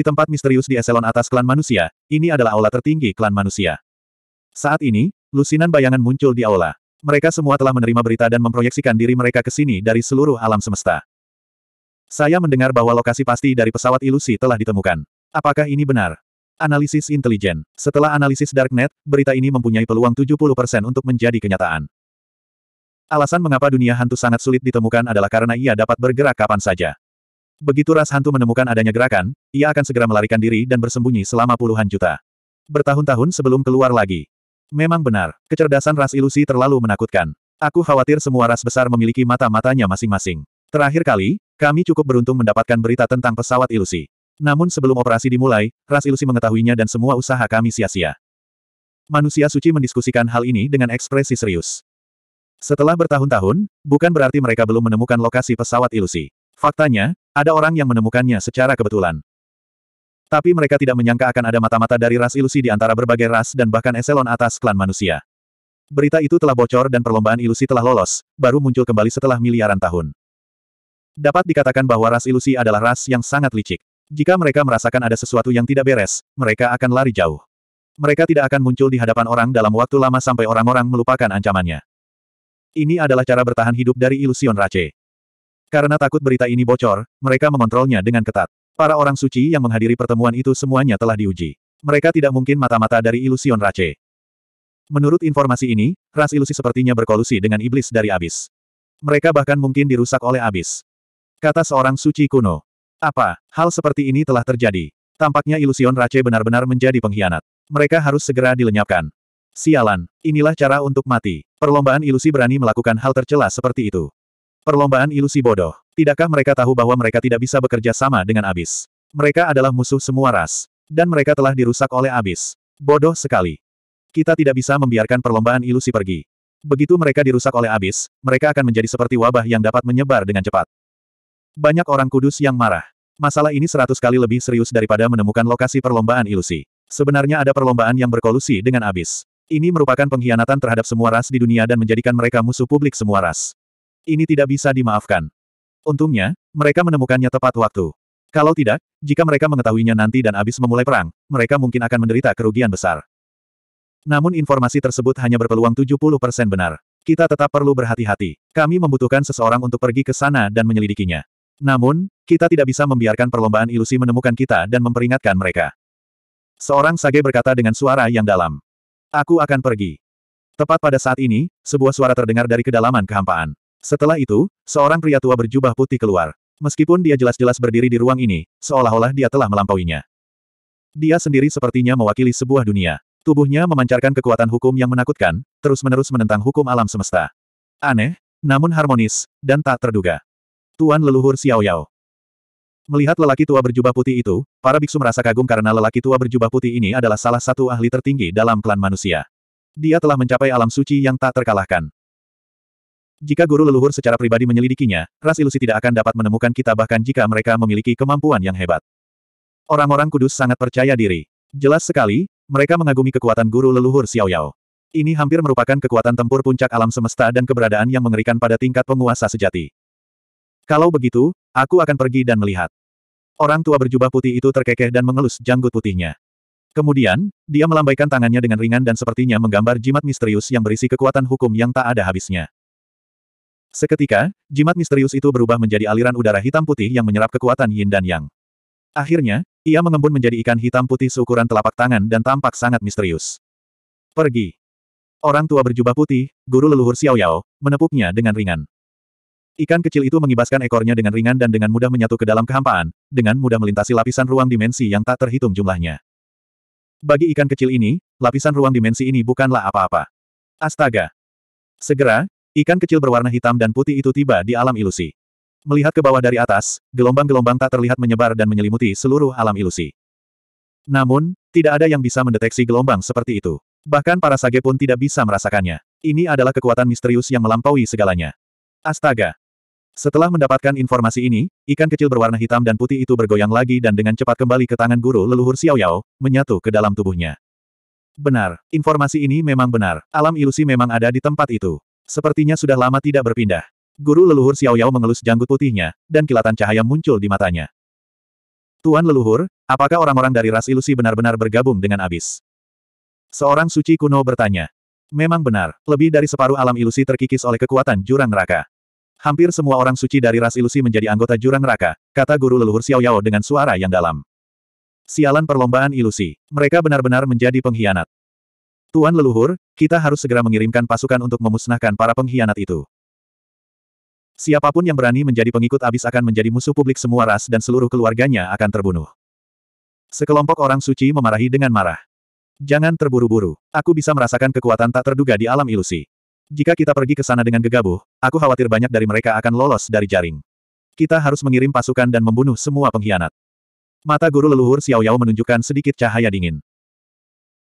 Di tempat misterius di eselon atas klan manusia, ini adalah aula tertinggi klan manusia. Saat ini, lusinan bayangan muncul di aula. Mereka semua telah menerima berita dan memproyeksikan diri mereka ke sini dari seluruh alam semesta. Saya mendengar bahwa lokasi pasti dari pesawat ilusi telah ditemukan. Apakah ini benar? Analisis intelijen. Setelah analisis Darknet, berita ini mempunyai peluang 70% untuk menjadi kenyataan. Alasan mengapa dunia hantu sangat sulit ditemukan adalah karena ia dapat bergerak kapan saja. Begitu ras hantu menemukan adanya gerakan, ia akan segera melarikan diri dan bersembunyi selama puluhan juta. Bertahun-tahun sebelum keluar lagi. Memang benar, kecerdasan ras ilusi terlalu menakutkan. Aku khawatir semua ras besar memiliki mata-matanya masing-masing. Terakhir kali, kami cukup beruntung mendapatkan berita tentang pesawat ilusi. Namun sebelum operasi dimulai, ras ilusi mengetahuinya dan semua usaha kami sia-sia. Manusia suci mendiskusikan hal ini dengan ekspresi serius. Setelah bertahun-tahun, bukan berarti mereka belum menemukan lokasi pesawat ilusi. Faktanya, ada orang yang menemukannya secara kebetulan. Tapi mereka tidak menyangka akan ada mata-mata dari ras ilusi di antara berbagai ras dan bahkan eselon atas klan manusia. Berita itu telah bocor dan perlombaan ilusi telah lolos, baru muncul kembali setelah miliaran tahun. Dapat dikatakan bahwa ras ilusi adalah ras yang sangat licik. Jika mereka merasakan ada sesuatu yang tidak beres, mereka akan lari jauh. Mereka tidak akan muncul di hadapan orang dalam waktu lama sampai orang-orang melupakan ancamannya. Ini adalah cara bertahan hidup dari ilusion Rache. Karena takut berita ini bocor, mereka mengontrolnya dengan ketat. Para orang suci yang menghadiri pertemuan itu semuanya telah diuji. Mereka tidak mungkin mata-mata dari ilusion Rache. Menurut informasi ini, ras ilusi sepertinya berkolusi dengan iblis dari abis. Mereka bahkan mungkin dirusak oleh abis. Kata seorang suci kuno. Apa, hal seperti ini telah terjadi. Tampaknya ilusion Rache benar-benar menjadi pengkhianat. Mereka harus segera dilenyapkan. Sialan, inilah cara untuk mati. Perlombaan ilusi berani melakukan hal tercela seperti itu. Perlombaan ilusi bodoh. Tidakkah mereka tahu bahwa mereka tidak bisa bekerja sama dengan Abis? Mereka adalah musuh semua ras. Dan mereka telah dirusak oleh Abis. Bodoh sekali. Kita tidak bisa membiarkan perlombaan ilusi pergi. Begitu mereka dirusak oleh Abis, mereka akan menjadi seperti wabah yang dapat menyebar dengan cepat. Banyak orang kudus yang marah. Masalah ini seratus kali lebih serius daripada menemukan lokasi perlombaan ilusi. Sebenarnya ada perlombaan yang berkolusi dengan Abis. Ini merupakan pengkhianatan terhadap semua ras di dunia dan menjadikan mereka musuh publik semua ras. Ini tidak bisa dimaafkan. Untungnya, mereka menemukannya tepat waktu. Kalau tidak, jika mereka mengetahuinya nanti dan habis memulai perang, mereka mungkin akan menderita kerugian besar. Namun informasi tersebut hanya berpeluang 70% benar. Kita tetap perlu berhati-hati. Kami membutuhkan seseorang untuk pergi ke sana dan menyelidikinya. Namun, kita tidak bisa membiarkan perlombaan ilusi menemukan kita dan memperingatkan mereka. Seorang sage berkata dengan suara yang dalam. Aku akan pergi. Tepat pada saat ini, sebuah suara terdengar dari kedalaman kehampaan. Setelah itu, seorang pria tua berjubah putih keluar. Meskipun dia jelas-jelas berdiri di ruang ini, seolah-olah dia telah melampauinya. Dia sendiri sepertinya mewakili sebuah dunia. Tubuhnya memancarkan kekuatan hukum yang menakutkan, terus-menerus menentang hukum alam semesta. Aneh, namun harmonis, dan tak terduga. Tuan leluhur Xiao Yao. Melihat lelaki tua berjubah putih itu, para biksu merasa kagum karena lelaki tua berjubah putih ini adalah salah satu ahli tertinggi dalam klan manusia. Dia telah mencapai alam suci yang tak terkalahkan. Jika guru leluhur secara pribadi menyelidikinya, ras ilusi tidak akan dapat menemukan kita bahkan jika mereka memiliki kemampuan yang hebat. Orang-orang kudus sangat percaya diri. Jelas sekali, mereka mengagumi kekuatan guru leluhur Xiao Yao. Ini hampir merupakan kekuatan tempur puncak alam semesta dan keberadaan yang mengerikan pada tingkat penguasa sejati. Kalau begitu, aku akan pergi dan melihat. Orang tua berjubah putih itu terkekeh dan mengelus janggut putihnya. Kemudian, dia melambaikan tangannya dengan ringan dan sepertinya menggambar jimat misterius yang berisi kekuatan hukum yang tak ada habisnya. Seketika, jimat misterius itu berubah menjadi aliran udara hitam putih yang menyerap kekuatan yin dan yang. Akhirnya, ia mengembun menjadi ikan hitam putih seukuran telapak tangan dan tampak sangat misterius. Pergi. Orang tua berjubah putih, guru leluhur Xiao Yao, menepuknya dengan ringan. Ikan kecil itu mengibaskan ekornya dengan ringan dan dengan mudah menyatu ke dalam kehampaan, dengan mudah melintasi lapisan ruang dimensi yang tak terhitung jumlahnya. Bagi ikan kecil ini, lapisan ruang dimensi ini bukanlah apa-apa. Astaga! Segera, Ikan kecil berwarna hitam dan putih itu tiba di alam ilusi. Melihat ke bawah dari atas, gelombang-gelombang tak terlihat menyebar dan menyelimuti seluruh alam ilusi. Namun, tidak ada yang bisa mendeteksi gelombang seperti itu. Bahkan para sage pun tidak bisa merasakannya. Ini adalah kekuatan misterius yang melampaui segalanya. Astaga! Setelah mendapatkan informasi ini, ikan kecil berwarna hitam dan putih itu bergoyang lagi dan dengan cepat kembali ke tangan guru leluhur Xiao Yao, menyatu ke dalam tubuhnya. Benar, informasi ini memang benar. Alam ilusi memang ada di tempat itu. Sepertinya sudah lama tidak berpindah. Guru leluhur Xiao Yao mengelus janggut putihnya, dan kilatan cahaya muncul di matanya. Tuan leluhur, apakah orang-orang dari ras ilusi benar-benar bergabung dengan abis? Seorang suci kuno bertanya. Memang benar, lebih dari separuh alam ilusi terkikis oleh kekuatan jurang neraka. Hampir semua orang suci dari ras ilusi menjadi anggota jurang neraka, kata guru leluhur Xiao Yao dengan suara yang dalam. Sialan perlombaan ilusi. Mereka benar-benar menjadi pengkhianat. Tuan leluhur, kita harus segera mengirimkan pasukan untuk memusnahkan para pengkhianat itu. Siapapun yang berani menjadi pengikut abis akan menjadi musuh publik semua ras dan seluruh keluarganya akan terbunuh. Sekelompok orang suci memarahi dengan marah. Jangan terburu-buru. Aku bisa merasakan kekuatan tak terduga di alam ilusi. Jika kita pergi ke sana dengan gegabah, aku khawatir banyak dari mereka akan lolos dari jaring. Kita harus mengirim pasukan dan membunuh semua pengkhianat. Mata guru leluhur Xiao Yao menunjukkan sedikit cahaya dingin.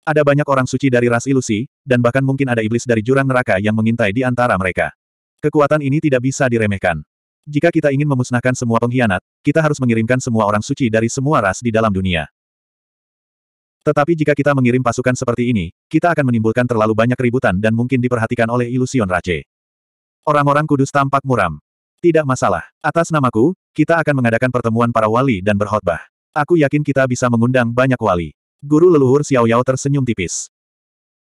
Ada banyak orang suci dari ras ilusi, dan bahkan mungkin ada iblis dari jurang neraka yang mengintai di antara mereka. Kekuatan ini tidak bisa diremehkan. Jika kita ingin memusnahkan semua pengkhianat, kita harus mengirimkan semua orang suci dari semua ras di dalam dunia. Tetapi jika kita mengirim pasukan seperti ini, kita akan menimbulkan terlalu banyak keributan dan mungkin diperhatikan oleh ilusion race. Orang-orang kudus tampak muram. Tidak masalah. Atas namaku, kita akan mengadakan pertemuan para wali dan berkhotbah. Aku yakin kita bisa mengundang banyak wali. Guru leluhur Xiao Yao tersenyum tipis.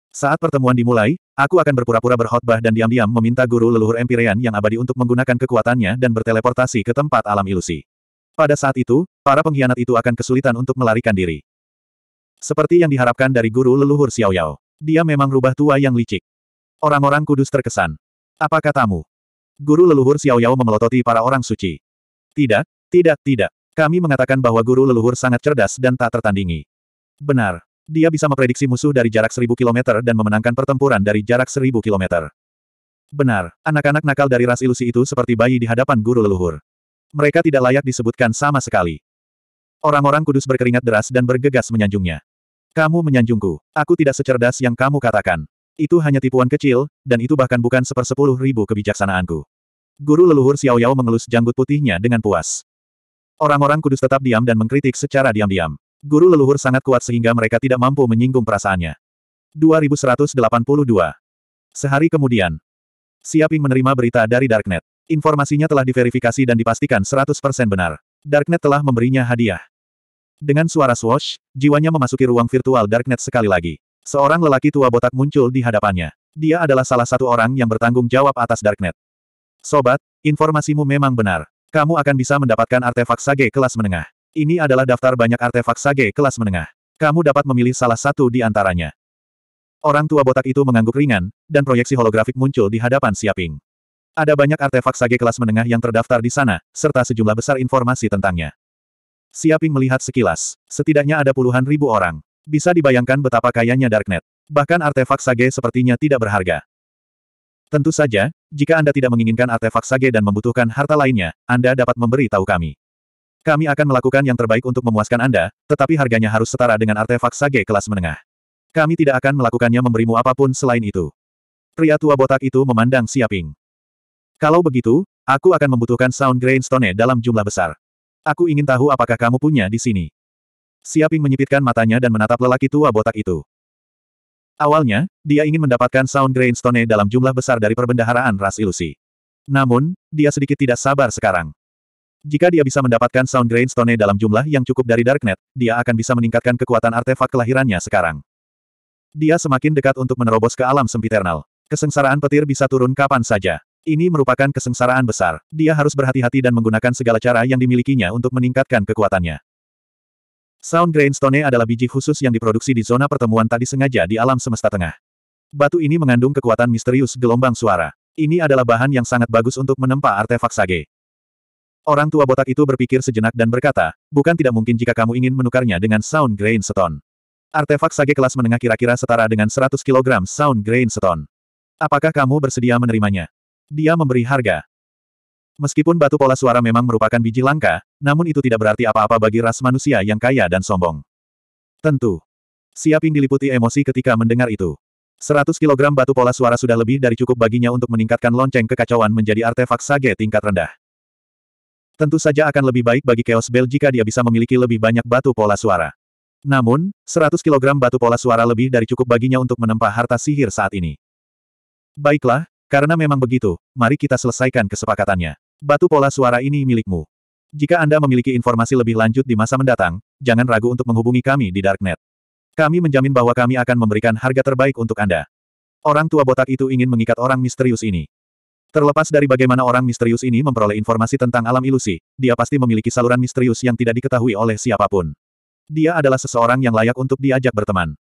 Saat pertemuan dimulai, aku akan berpura-pura berkhotbah dan diam-diam meminta guru leluhur Empyrean yang abadi untuk menggunakan kekuatannya dan berteleportasi ke tempat alam ilusi. Pada saat itu, para pengkhianat itu akan kesulitan untuk melarikan diri. Seperti yang diharapkan dari guru leluhur Xiao Yao. Dia memang rubah tua yang licik. Orang-orang kudus terkesan. Apa katamu? Guru leluhur Xiao Yao memelototi para orang suci. Tidak, tidak, tidak. Kami mengatakan bahwa guru leluhur sangat cerdas dan tak tertandingi. Benar. Dia bisa memprediksi musuh dari jarak seribu kilometer dan memenangkan pertempuran dari jarak seribu kilometer. Benar, anak-anak nakal dari ras ilusi itu seperti bayi di hadapan guru leluhur. Mereka tidak layak disebutkan sama sekali. Orang-orang kudus berkeringat deras dan bergegas menyanjungnya. Kamu menyanjungku. Aku tidak secerdas yang kamu katakan. Itu hanya tipuan kecil, dan itu bahkan bukan sepersepuluh ribu kebijaksanaanku. Guru leluhur Xiao Yao mengelus janggut putihnya dengan puas. Orang-orang kudus tetap diam dan mengkritik secara diam-diam. Guru leluhur sangat kuat sehingga mereka tidak mampu menyinggung perasaannya. 2182. Sehari kemudian, Siaping menerima berita dari Darknet. Informasinya telah diverifikasi dan dipastikan 100% benar. Darknet telah memberinya hadiah. Dengan suara swash, jiwanya memasuki ruang virtual Darknet sekali lagi. Seorang lelaki tua botak muncul di hadapannya. Dia adalah salah satu orang yang bertanggung jawab atas Darknet. Sobat, informasimu memang benar. Kamu akan bisa mendapatkan artefak sage kelas menengah. Ini adalah daftar banyak artefak sage kelas menengah. Kamu dapat memilih salah satu di antaranya. Orang tua botak itu mengangguk ringan, dan proyeksi holografik muncul di hadapan Siaping. Ada banyak artefak sage kelas menengah yang terdaftar di sana, serta sejumlah besar informasi tentangnya. Siaping melihat sekilas. Setidaknya ada puluhan ribu orang. Bisa dibayangkan betapa kayanya Darknet. Bahkan artefak sage sepertinya tidak berharga. Tentu saja, jika Anda tidak menginginkan artefak sage dan membutuhkan harta lainnya, Anda dapat memberi tahu kami. Kami akan melakukan yang terbaik untuk memuaskan Anda, tetapi harganya harus setara dengan artefak sage kelas menengah. Kami tidak akan melakukannya memberimu apapun selain itu. Pria tua botak itu memandang Siaping. Kalau begitu, aku akan membutuhkan Sound Grain stone dalam jumlah besar. Aku ingin tahu apakah kamu punya di sini. Siaping menyipitkan matanya dan menatap lelaki tua botak itu. Awalnya, dia ingin mendapatkan Sound Grain stone dalam jumlah besar dari perbendaharaan ras ilusi. Namun, dia sedikit tidak sabar sekarang. Jika dia bisa mendapatkan Sound Stone dalam jumlah yang cukup dari Darknet, dia akan bisa meningkatkan kekuatan artefak kelahirannya sekarang. Dia semakin dekat untuk menerobos ke alam sempiternal. Kesengsaraan petir bisa turun kapan saja. Ini merupakan kesengsaraan besar. Dia harus berhati-hati dan menggunakan segala cara yang dimilikinya untuk meningkatkan kekuatannya. Sound Stone adalah biji khusus yang diproduksi di zona pertemuan tadi sengaja di alam semesta tengah. Batu ini mengandung kekuatan misterius gelombang suara. Ini adalah bahan yang sangat bagus untuk menempa artefak sage. Orang tua botak itu berpikir sejenak dan berkata, bukan tidak mungkin jika kamu ingin menukarnya dengan Sound Grain Stone. Artefak sage kelas menengah kira-kira setara dengan 100 kg Sound Grain Stone. Apakah kamu bersedia menerimanya? Dia memberi harga. Meskipun batu pola suara memang merupakan biji langka, namun itu tidak berarti apa-apa bagi ras manusia yang kaya dan sombong. Tentu. Siaping diliputi emosi ketika mendengar itu. 100 kg batu pola suara sudah lebih dari cukup baginya untuk meningkatkan lonceng kekacauan menjadi artefak sage tingkat rendah. Tentu saja akan lebih baik bagi Chaos Bell jika dia bisa memiliki lebih banyak batu pola suara. Namun, 100 kg batu pola suara lebih dari cukup baginya untuk menempa harta sihir saat ini. Baiklah, karena memang begitu, mari kita selesaikan kesepakatannya. Batu pola suara ini milikmu. Jika Anda memiliki informasi lebih lanjut di masa mendatang, jangan ragu untuk menghubungi kami di Darknet. Kami menjamin bahwa kami akan memberikan harga terbaik untuk Anda. Orang tua botak itu ingin mengikat orang misterius ini. Terlepas dari bagaimana orang misterius ini memperoleh informasi tentang alam ilusi, dia pasti memiliki saluran misterius yang tidak diketahui oleh siapapun. Dia adalah seseorang yang layak untuk diajak berteman.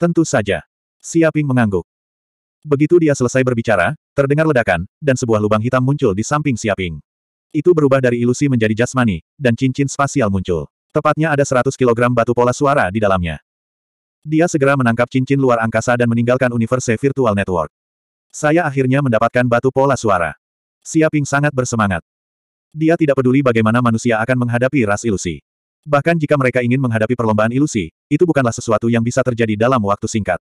Tentu saja. Siaping mengangguk. Begitu dia selesai berbicara, terdengar ledakan, dan sebuah lubang hitam muncul di samping Siaping. Itu berubah dari ilusi menjadi jasmani, dan cincin spasial muncul. Tepatnya ada 100 kg batu pola suara di dalamnya. Dia segera menangkap cincin luar angkasa dan meninggalkan universe virtual network. Saya akhirnya mendapatkan batu pola suara. Siaping sangat bersemangat. Dia tidak peduli bagaimana manusia akan menghadapi ras ilusi. Bahkan jika mereka ingin menghadapi perlombaan ilusi, itu bukanlah sesuatu yang bisa terjadi dalam waktu singkat.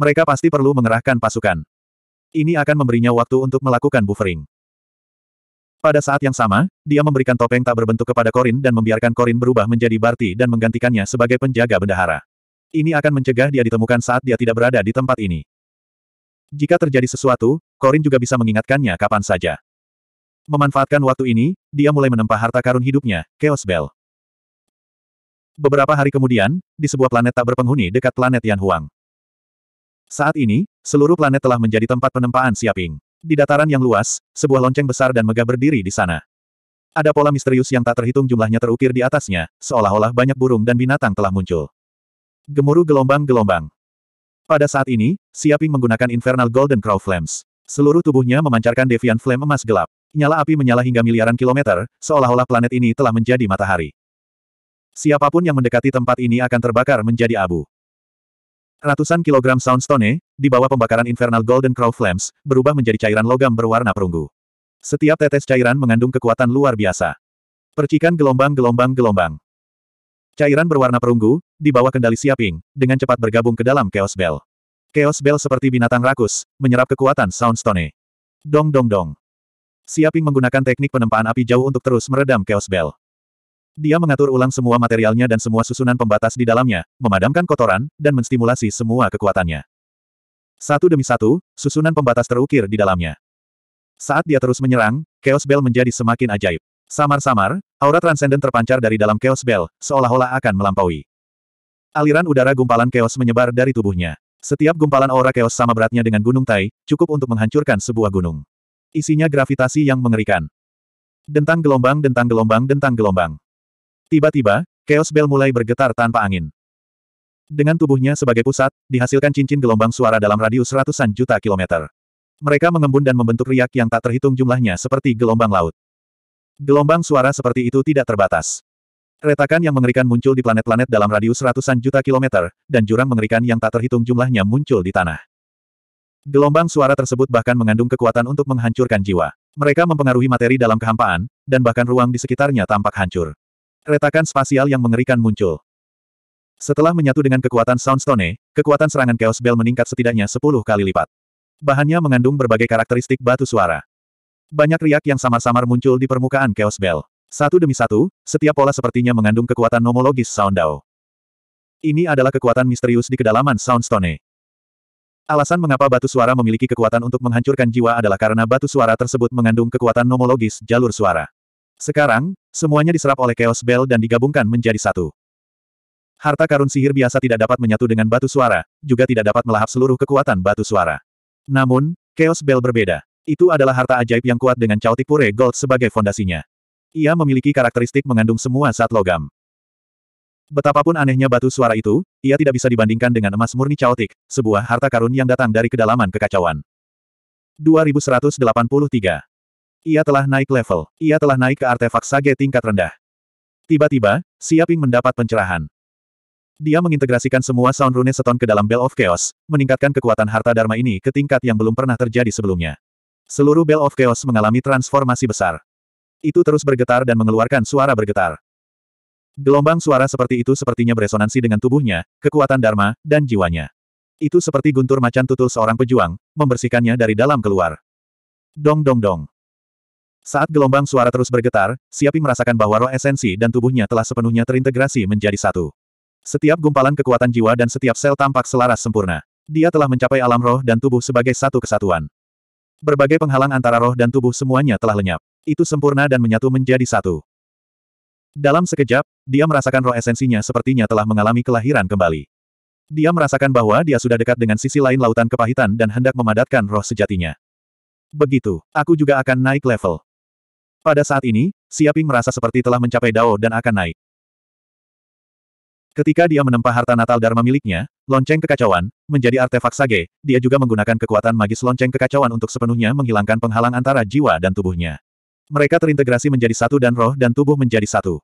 Mereka pasti perlu mengerahkan pasukan. Ini akan memberinya waktu untuk melakukan buffering. Pada saat yang sama, dia memberikan topeng tak berbentuk kepada Korin dan membiarkan Korin berubah menjadi Barti dan menggantikannya sebagai penjaga bendahara. Ini akan mencegah dia ditemukan saat dia tidak berada di tempat ini. Jika terjadi sesuatu, Korin juga bisa mengingatkannya kapan saja. Memanfaatkan waktu ini, dia mulai menempa harta karun hidupnya, Chaos Bell. Beberapa hari kemudian, di sebuah planet tak berpenghuni dekat planet Yan Huang. Saat ini, seluruh planet telah menjadi tempat penempaan Siaping. Di dataran yang luas, sebuah lonceng besar dan megah berdiri di sana. Ada pola misterius yang tak terhitung jumlahnya terukir di atasnya, seolah-olah banyak burung dan binatang telah muncul. Gemuruh gelombang-gelombang. Pada saat ini, Siaping menggunakan Infernal Golden Crow Flames. Seluruh tubuhnya memancarkan Devian Flame emas gelap. Nyala api menyala hingga miliaran kilometer, seolah-olah planet ini telah menjadi matahari. Siapapun yang mendekati tempat ini akan terbakar menjadi abu. Ratusan kilogram soundstone, di bawah pembakaran infernal golden crow flames, berubah menjadi cairan logam berwarna perunggu. Setiap tetes cairan mengandung kekuatan luar biasa. Percikan gelombang-gelombang-gelombang. Cairan berwarna perunggu, di bawah kendali Siaping, dengan cepat bergabung ke dalam Chaos Bell. Chaos Bell seperti binatang rakus, menyerap kekuatan Soundstone. Dong dong dong. Siaping menggunakan teknik penempaan api jauh untuk terus meredam Chaos Bell. Dia mengatur ulang semua materialnya dan semua susunan pembatas di dalamnya, memadamkan kotoran, dan menstimulasi semua kekuatannya. Satu demi satu, susunan pembatas terukir di dalamnya. Saat dia terus menyerang, Chaos Bell menjadi semakin ajaib. Samar-samar, aura transenden terpancar dari dalam Chaos Bell, seolah-olah akan melampaui. Aliran udara gumpalan chaos menyebar dari tubuhnya. Setiap gumpalan aura chaos sama beratnya dengan gunung Tai, cukup untuk menghancurkan sebuah gunung. Isinya gravitasi yang mengerikan. Dentang gelombang, dentang gelombang, dentang gelombang. Tiba-tiba, Chaos Bell mulai bergetar tanpa angin. Dengan tubuhnya sebagai pusat, dihasilkan cincin gelombang suara dalam radius ratusan juta kilometer. Mereka mengembun dan membentuk riak yang tak terhitung jumlahnya seperti gelombang laut. Gelombang suara seperti itu tidak terbatas. Retakan yang mengerikan muncul di planet-planet dalam radius ratusan juta kilometer, dan jurang mengerikan yang tak terhitung jumlahnya muncul di tanah. Gelombang suara tersebut bahkan mengandung kekuatan untuk menghancurkan jiwa. Mereka mempengaruhi materi dalam kehampaan, dan bahkan ruang di sekitarnya tampak hancur. Retakan spasial yang mengerikan muncul. Setelah menyatu dengan kekuatan Soundstone, kekuatan serangan Chaos Bell meningkat setidaknya 10 kali lipat. Bahannya mengandung berbagai karakteristik batu suara. Banyak riak yang samar-samar muncul di permukaan Chaos Bell. Satu demi satu, setiap pola sepertinya mengandung kekuatan nomologis Soundao. Ini adalah kekuatan misterius di kedalaman Soundstone. Alasan mengapa batu suara memiliki kekuatan untuk menghancurkan jiwa adalah karena batu suara tersebut mengandung kekuatan nomologis jalur suara. Sekarang, semuanya diserap oleh Chaos Bell dan digabungkan menjadi satu. Harta karun sihir biasa tidak dapat menyatu dengan batu suara, juga tidak dapat melahap seluruh kekuatan batu suara. Namun, Chaos Bell berbeda. Itu adalah harta ajaib yang kuat dengan Chaotic Pure Gold sebagai fondasinya. Ia memiliki karakteristik mengandung semua saat logam. Betapapun anehnya batu suara itu, ia tidak bisa dibandingkan dengan emas murni Chaotic, sebuah harta karun yang datang dari kedalaman kekacauan. 2183. Ia telah naik level. Ia telah naik ke artefak sage tingkat rendah. Tiba-tiba, Siaping mendapat pencerahan. Dia mengintegrasikan semua sound rune seton ke dalam Bell of Chaos, meningkatkan kekuatan harta Dharma ini ke tingkat yang belum pernah terjadi sebelumnya. Seluruh Bell of Chaos mengalami transformasi besar. Itu terus bergetar dan mengeluarkan suara bergetar. Gelombang suara seperti itu sepertinya beresonansi dengan tubuhnya, kekuatan Dharma, dan jiwanya. Itu seperti guntur macan tutul seorang pejuang, membersihkannya dari dalam keluar. Dong dong dong. Saat gelombang suara terus bergetar, Siapi merasakan bahwa roh esensi dan tubuhnya telah sepenuhnya terintegrasi menjadi satu. Setiap gumpalan kekuatan jiwa dan setiap sel tampak selaras sempurna. Dia telah mencapai alam roh dan tubuh sebagai satu kesatuan. Berbagai penghalang antara roh dan tubuh semuanya telah lenyap. Itu sempurna dan menyatu menjadi satu. Dalam sekejap, dia merasakan roh esensinya sepertinya telah mengalami kelahiran kembali. Dia merasakan bahwa dia sudah dekat dengan sisi lain lautan kepahitan dan hendak memadatkan roh sejatinya. Begitu, aku juga akan naik level. Pada saat ini, Siaping merasa seperti telah mencapai Dao dan akan naik. Ketika dia menempa harta natal Dharma miliknya, lonceng kekacauan, menjadi artefak sage, dia juga menggunakan kekuatan magis lonceng kekacauan untuk sepenuhnya menghilangkan penghalang antara jiwa dan tubuhnya. Mereka terintegrasi menjadi satu dan roh dan tubuh menjadi satu.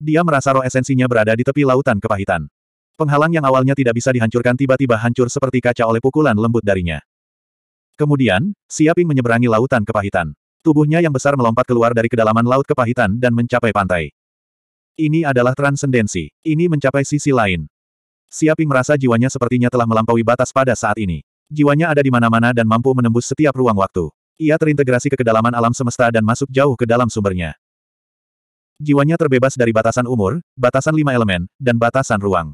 Dia merasa roh esensinya berada di tepi lautan kepahitan. Penghalang yang awalnya tidak bisa dihancurkan tiba-tiba hancur seperti kaca oleh pukulan lembut darinya. Kemudian, Siaping menyeberangi lautan kepahitan. Tubuhnya yang besar melompat keluar dari kedalaman laut kepahitan dan mencapai pantai. Ini adalah transendensi. Ini mencapai sisi lain. Siaping merasa jiwanya sepertinya telah melampaui batas pada saat ini. Jiwanya ada di mana-mana dan mampu menembus setiap ruang waktu. Ia terintegrasi ke kedalaman alam semesta dan masuk jauh ke dalam sumbernya. Jiwanya terbebas dari batasan umur, batasan lima elemen, dan batasan ruang.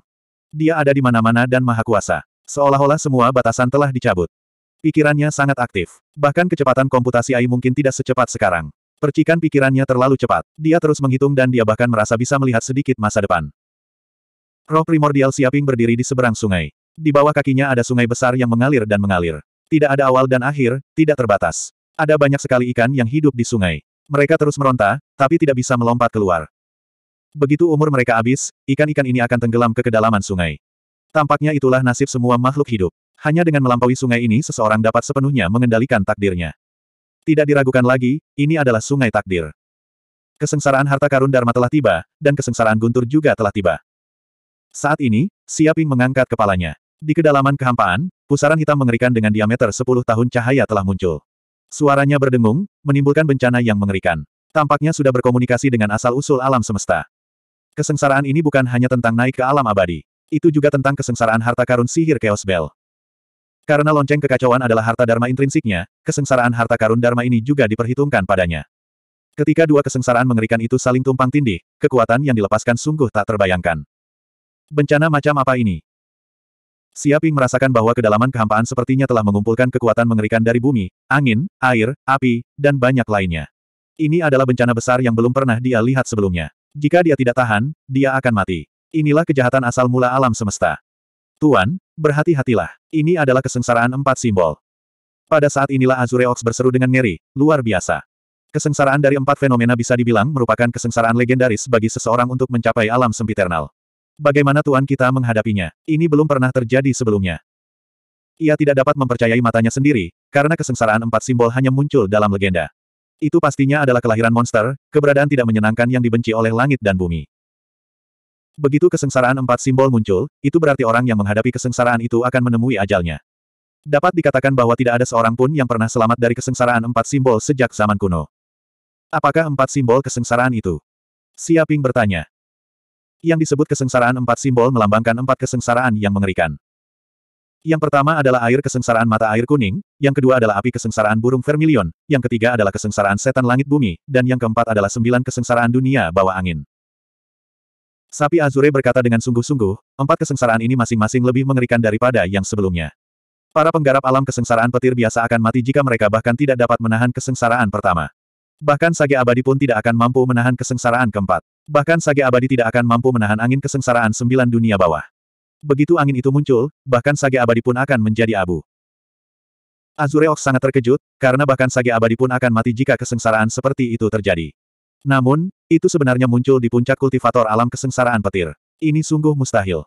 Dia ada di mana-mana dan maha kuasa. Seolah-olah semua batasan telah dicabut. Pikirannya sangat aktif. Bahkan kecepatan komputasi AI mungkin tidak secepat sekarang. Percikan pikirannya terlalu cepat. Dia terus menghitung dan dia bahkan merasa bisa melihat sedikit masa depan. Roh primordial Siaping berdiri di seberang sungai. Di bawah kakinya ada sungai besar yang mengalir dan mengalir. Tidak ada awal dan akhir, tidak terbatas. Ada banyak sekali ikan yang hidup di sungai. Mereka terus meronta, tapi tidak bisa melompat keluar. Begitu umur mereka habis, ikan-ikan ini akan tenggelam ke kedalaman sungai. Tampaknya itulah nasib semua makhluk hidup. Hanya dengan melampaui sungai ini seseorang dapat sepenuhnya mengendalikan takdirnya. Tidak diragukan lagi, ini adalah sungai takdir. Kesengsaraan harta karun Dharma telah tiba, dan kesengsaraan guntur juga telah tiba. Saat ini, Siaping mengangkat kepalanya. Di kedalaman kehampaan, pusaran hitam mengerikan dengan diameter 10 tahun cahaya telah muncul. Suaranya berdengung, menimbulkan bencana yang mengerikan. Tampaknya sudah berkomunikasi dengan asal-usul alam semesta. Kesengsaraan ini bukan hanya tentang naik ke alam abadi. Itu juga tentang kesengsaraan harta karun sihir Chaos Bell. Karena lonceng kekacauan adalah harta dharma intrinsiknya, kesengsaraan harta karun dharma ini juga diperhitungkan padanya. Ketika dua kesengsaraan mengerikan itu saling tumpang tindih, kekuatan yang dilepaskan sungguh tak terbayangkan. Bencana macam apa ini? Siaping merasakan bahwa kedalaman kehampaan sepertinya telah mengumpulkan kekuatan mengerikan dari bumi, angin, air, api, dan banyak lainnya. Ini adalah bencana besar yang belum pernah dia lihat sebelumnya. Jika dia tidak tahan, dia akan mati. Inilah kejahatan asal mula alam semesta. Tuan, Berhati-hatilah, ini adalah kesengsaraan empat simbol. Pada saat inilah Azure Ox berseru dengan ngeri, luar biasa. Kesengsaraan dari empat fenomena bisa dibilang merupakan kesengsaraan legendaris bagi seseorang untuk mencapai alam sempiternal. Bagaimana tuan kita menghadapinya? Ini belum pernah terjadi sebelumnya. Ia tidak dapat mempercayai matanya sendiri, karena kesengsaraan empat simbol hanya muncul dalam legenda. Itu pastinya adalah kelahiran monster, keberadaan tidak menyenangkan yang dibenci oleh langit dan bumi. Begitu kesengsaraan empat simbol muncul, itu berarti orang yang menghadapi kesengsaraan itu akan menemui ajalnya. Dapat dikatakan bahwa tidak ada seorang pun yang pernah selamat dari kesengsaraan empat simbol sejak zaman kuno. Apakah empat simbol kesengsaraan itu? Siaping bertanya. Yang disebut kesengsaraan empat simbol melambangkan empat kesengsaraan yang mengerikan. Yang pertama adalah air kesengsaraan mata air kuning, yang kedua adalah api kesengsaraan burung vermilion, yang ketiga adalah kesengsaraan setan langit bumi, dan yang keempat adalah sembilan kesengsaraan dunia bawah angin. Sapi Azure berkata dengan sungguh-sungguh, empat kesengsaraan ini masing-masing lebih mengerikan daripada yang sebelumnya. Para penggarap alam kesengsaraan petir biasa akan mati jika mereka bahkan tidak dapat menahan kesengsaraan pertama. Bahkan Sage Abadi pun tidak akan mampu menahan kesengsaraan keempat. Bahkan Sage Abadi tidak akan mampu menahan angin kesengsaraan sembilan dunia bawah. Begitu angin itu muncul, bahkan Sage Abadi pun akan menjadi abu. Azureok sangat terkejut, karena bahkan Sage Abadi pun akan mati jika kesengsaraan seperti itu terjadi. Namun, itu sebenarnya muncul di puncak kultivator alam kesengsaraan petir. Ini sungguh mustahil.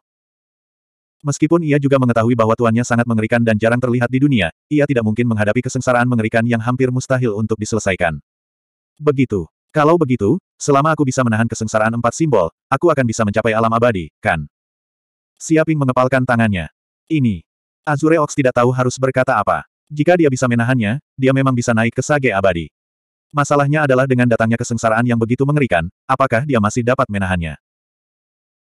Meskipun ia juga mengetahui bahwa tuannya sangat mengerikan dan jarang terlihat di dunia, ia tidak mungkin menghadapi kesengsaraan mengerikan yang hampir mustahil untuk diselesaikan. Begitu. Kalau begitu, selama aku bisa menahan kesengsaraan empat simbol, aku akan bisa mencapai alam abadi, kan? Siaping mengepalkan tangannya. Ini. Azure Ox tidak tahu harus berkata apa. Jika dia bisa menahannya, dia memang bisa naik ke sage abadi. Masalahnya adalah dengan datangnya kesengsaraan yang begitu mengerikan, apakah dia masih dapat menahannya?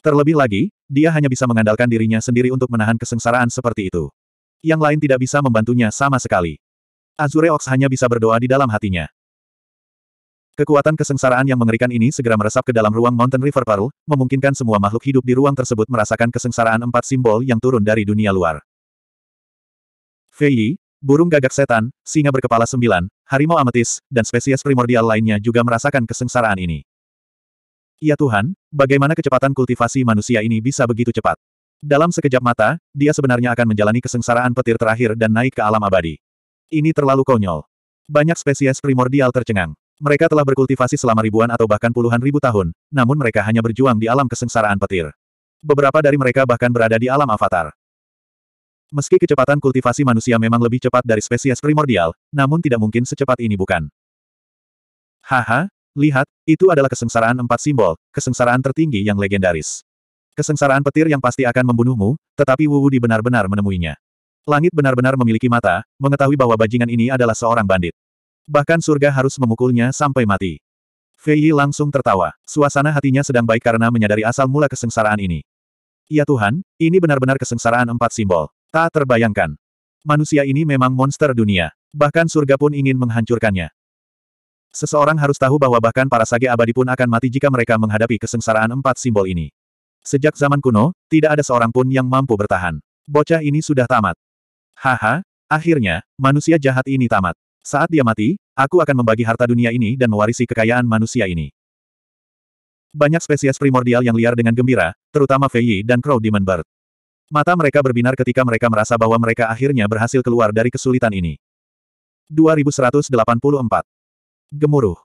Terlebih lagi, dia hanya bisa mengandalkan dirinya sendiri untuk menahan kesengsaraan seperti itu. Yang lain tidak bisa membantunya sama sekali. Azure Ox hanya bisa berdoa di dalam hatinya. Kekuatan kesengsaraan yang mengerikan ini segera meresap ke dalam ruang Mountain River Pearl, memungkinkan semua makhluk hidup di ruang tersebut merasakan kesengsaraan empat simbol yang turun dari dunia luar. Fei burung gagak setan, singa berkepala sembilan, harimau ametis, dan spesies primordial lainnya juga merasakan kesengsaraan ini. Ya Tuhan, bagaimana kecepatan kultivasi manusia ini bisa begitu cepat? Dalam sekejap mata, dia sebenarnya akan menjalani kesengsaraan petir terakhir dan naik ke alam abadi. Ini terlalu konyol. Banyak spesies primordial tercengang. Mereka telah berkultivasi selama ribuan atau bahkan puluhan ribu tahun, namun mereka hanya berjuang di alam kesengsaraan petir. Beberapa dari mereka bahkan berada di alam avatar. Meski kecepatan kultivasi manusia memang lebih cepat dari spesies primordial, namun tidak mungkin secepat ini bukan. Haha, lihat, itu adalah kesengsaraan empat simbol, kesengsaraan tertinggi yang legendaris. Kesengsaraan petir yang pasti akan membunuhmu, tetapi Wu Di benar-benar menemuinya. Langit benar-benar memiliki mata, mengetahui bahwa bajingan ini adalah seorang bandit. Bahkan surga harus memukulnya sampai mati. Fei Yi langsung tertawa. Suasana hatinya sedang baik karena menyadari asal mula kesengsaraan ini. Ya Tuhan, ini benar-benar kesengsaraan empat simbol. Tak terbayangkan. Manusia ini memang monster dunia. Bahkan surga pun ingin menghancurkannya. Seseorang harus tahu bahwa bahkan para sage abadi pun akan mati jika mereka menghadapi kesengsaraan empat simbol ini. Sejak zaman kuno, tidak ada seorang pun yang mampu bertahan. Bocah ini sudah tamat. Haha, akhirnya, manusia jahat ini tamat. Saat dia mati, aku akan membagi harta dunia ini dan mewarisi kekayaan manusia ini. Banyak spesies primordial yang liar dengan gembira, terutama Fei dan Crow Demon Bird. Mata mereka berbinar ketika mereka merasa bahwa mereka akhirnya berhasil keluar dari kesulitan ini. 2184. Gemuruh.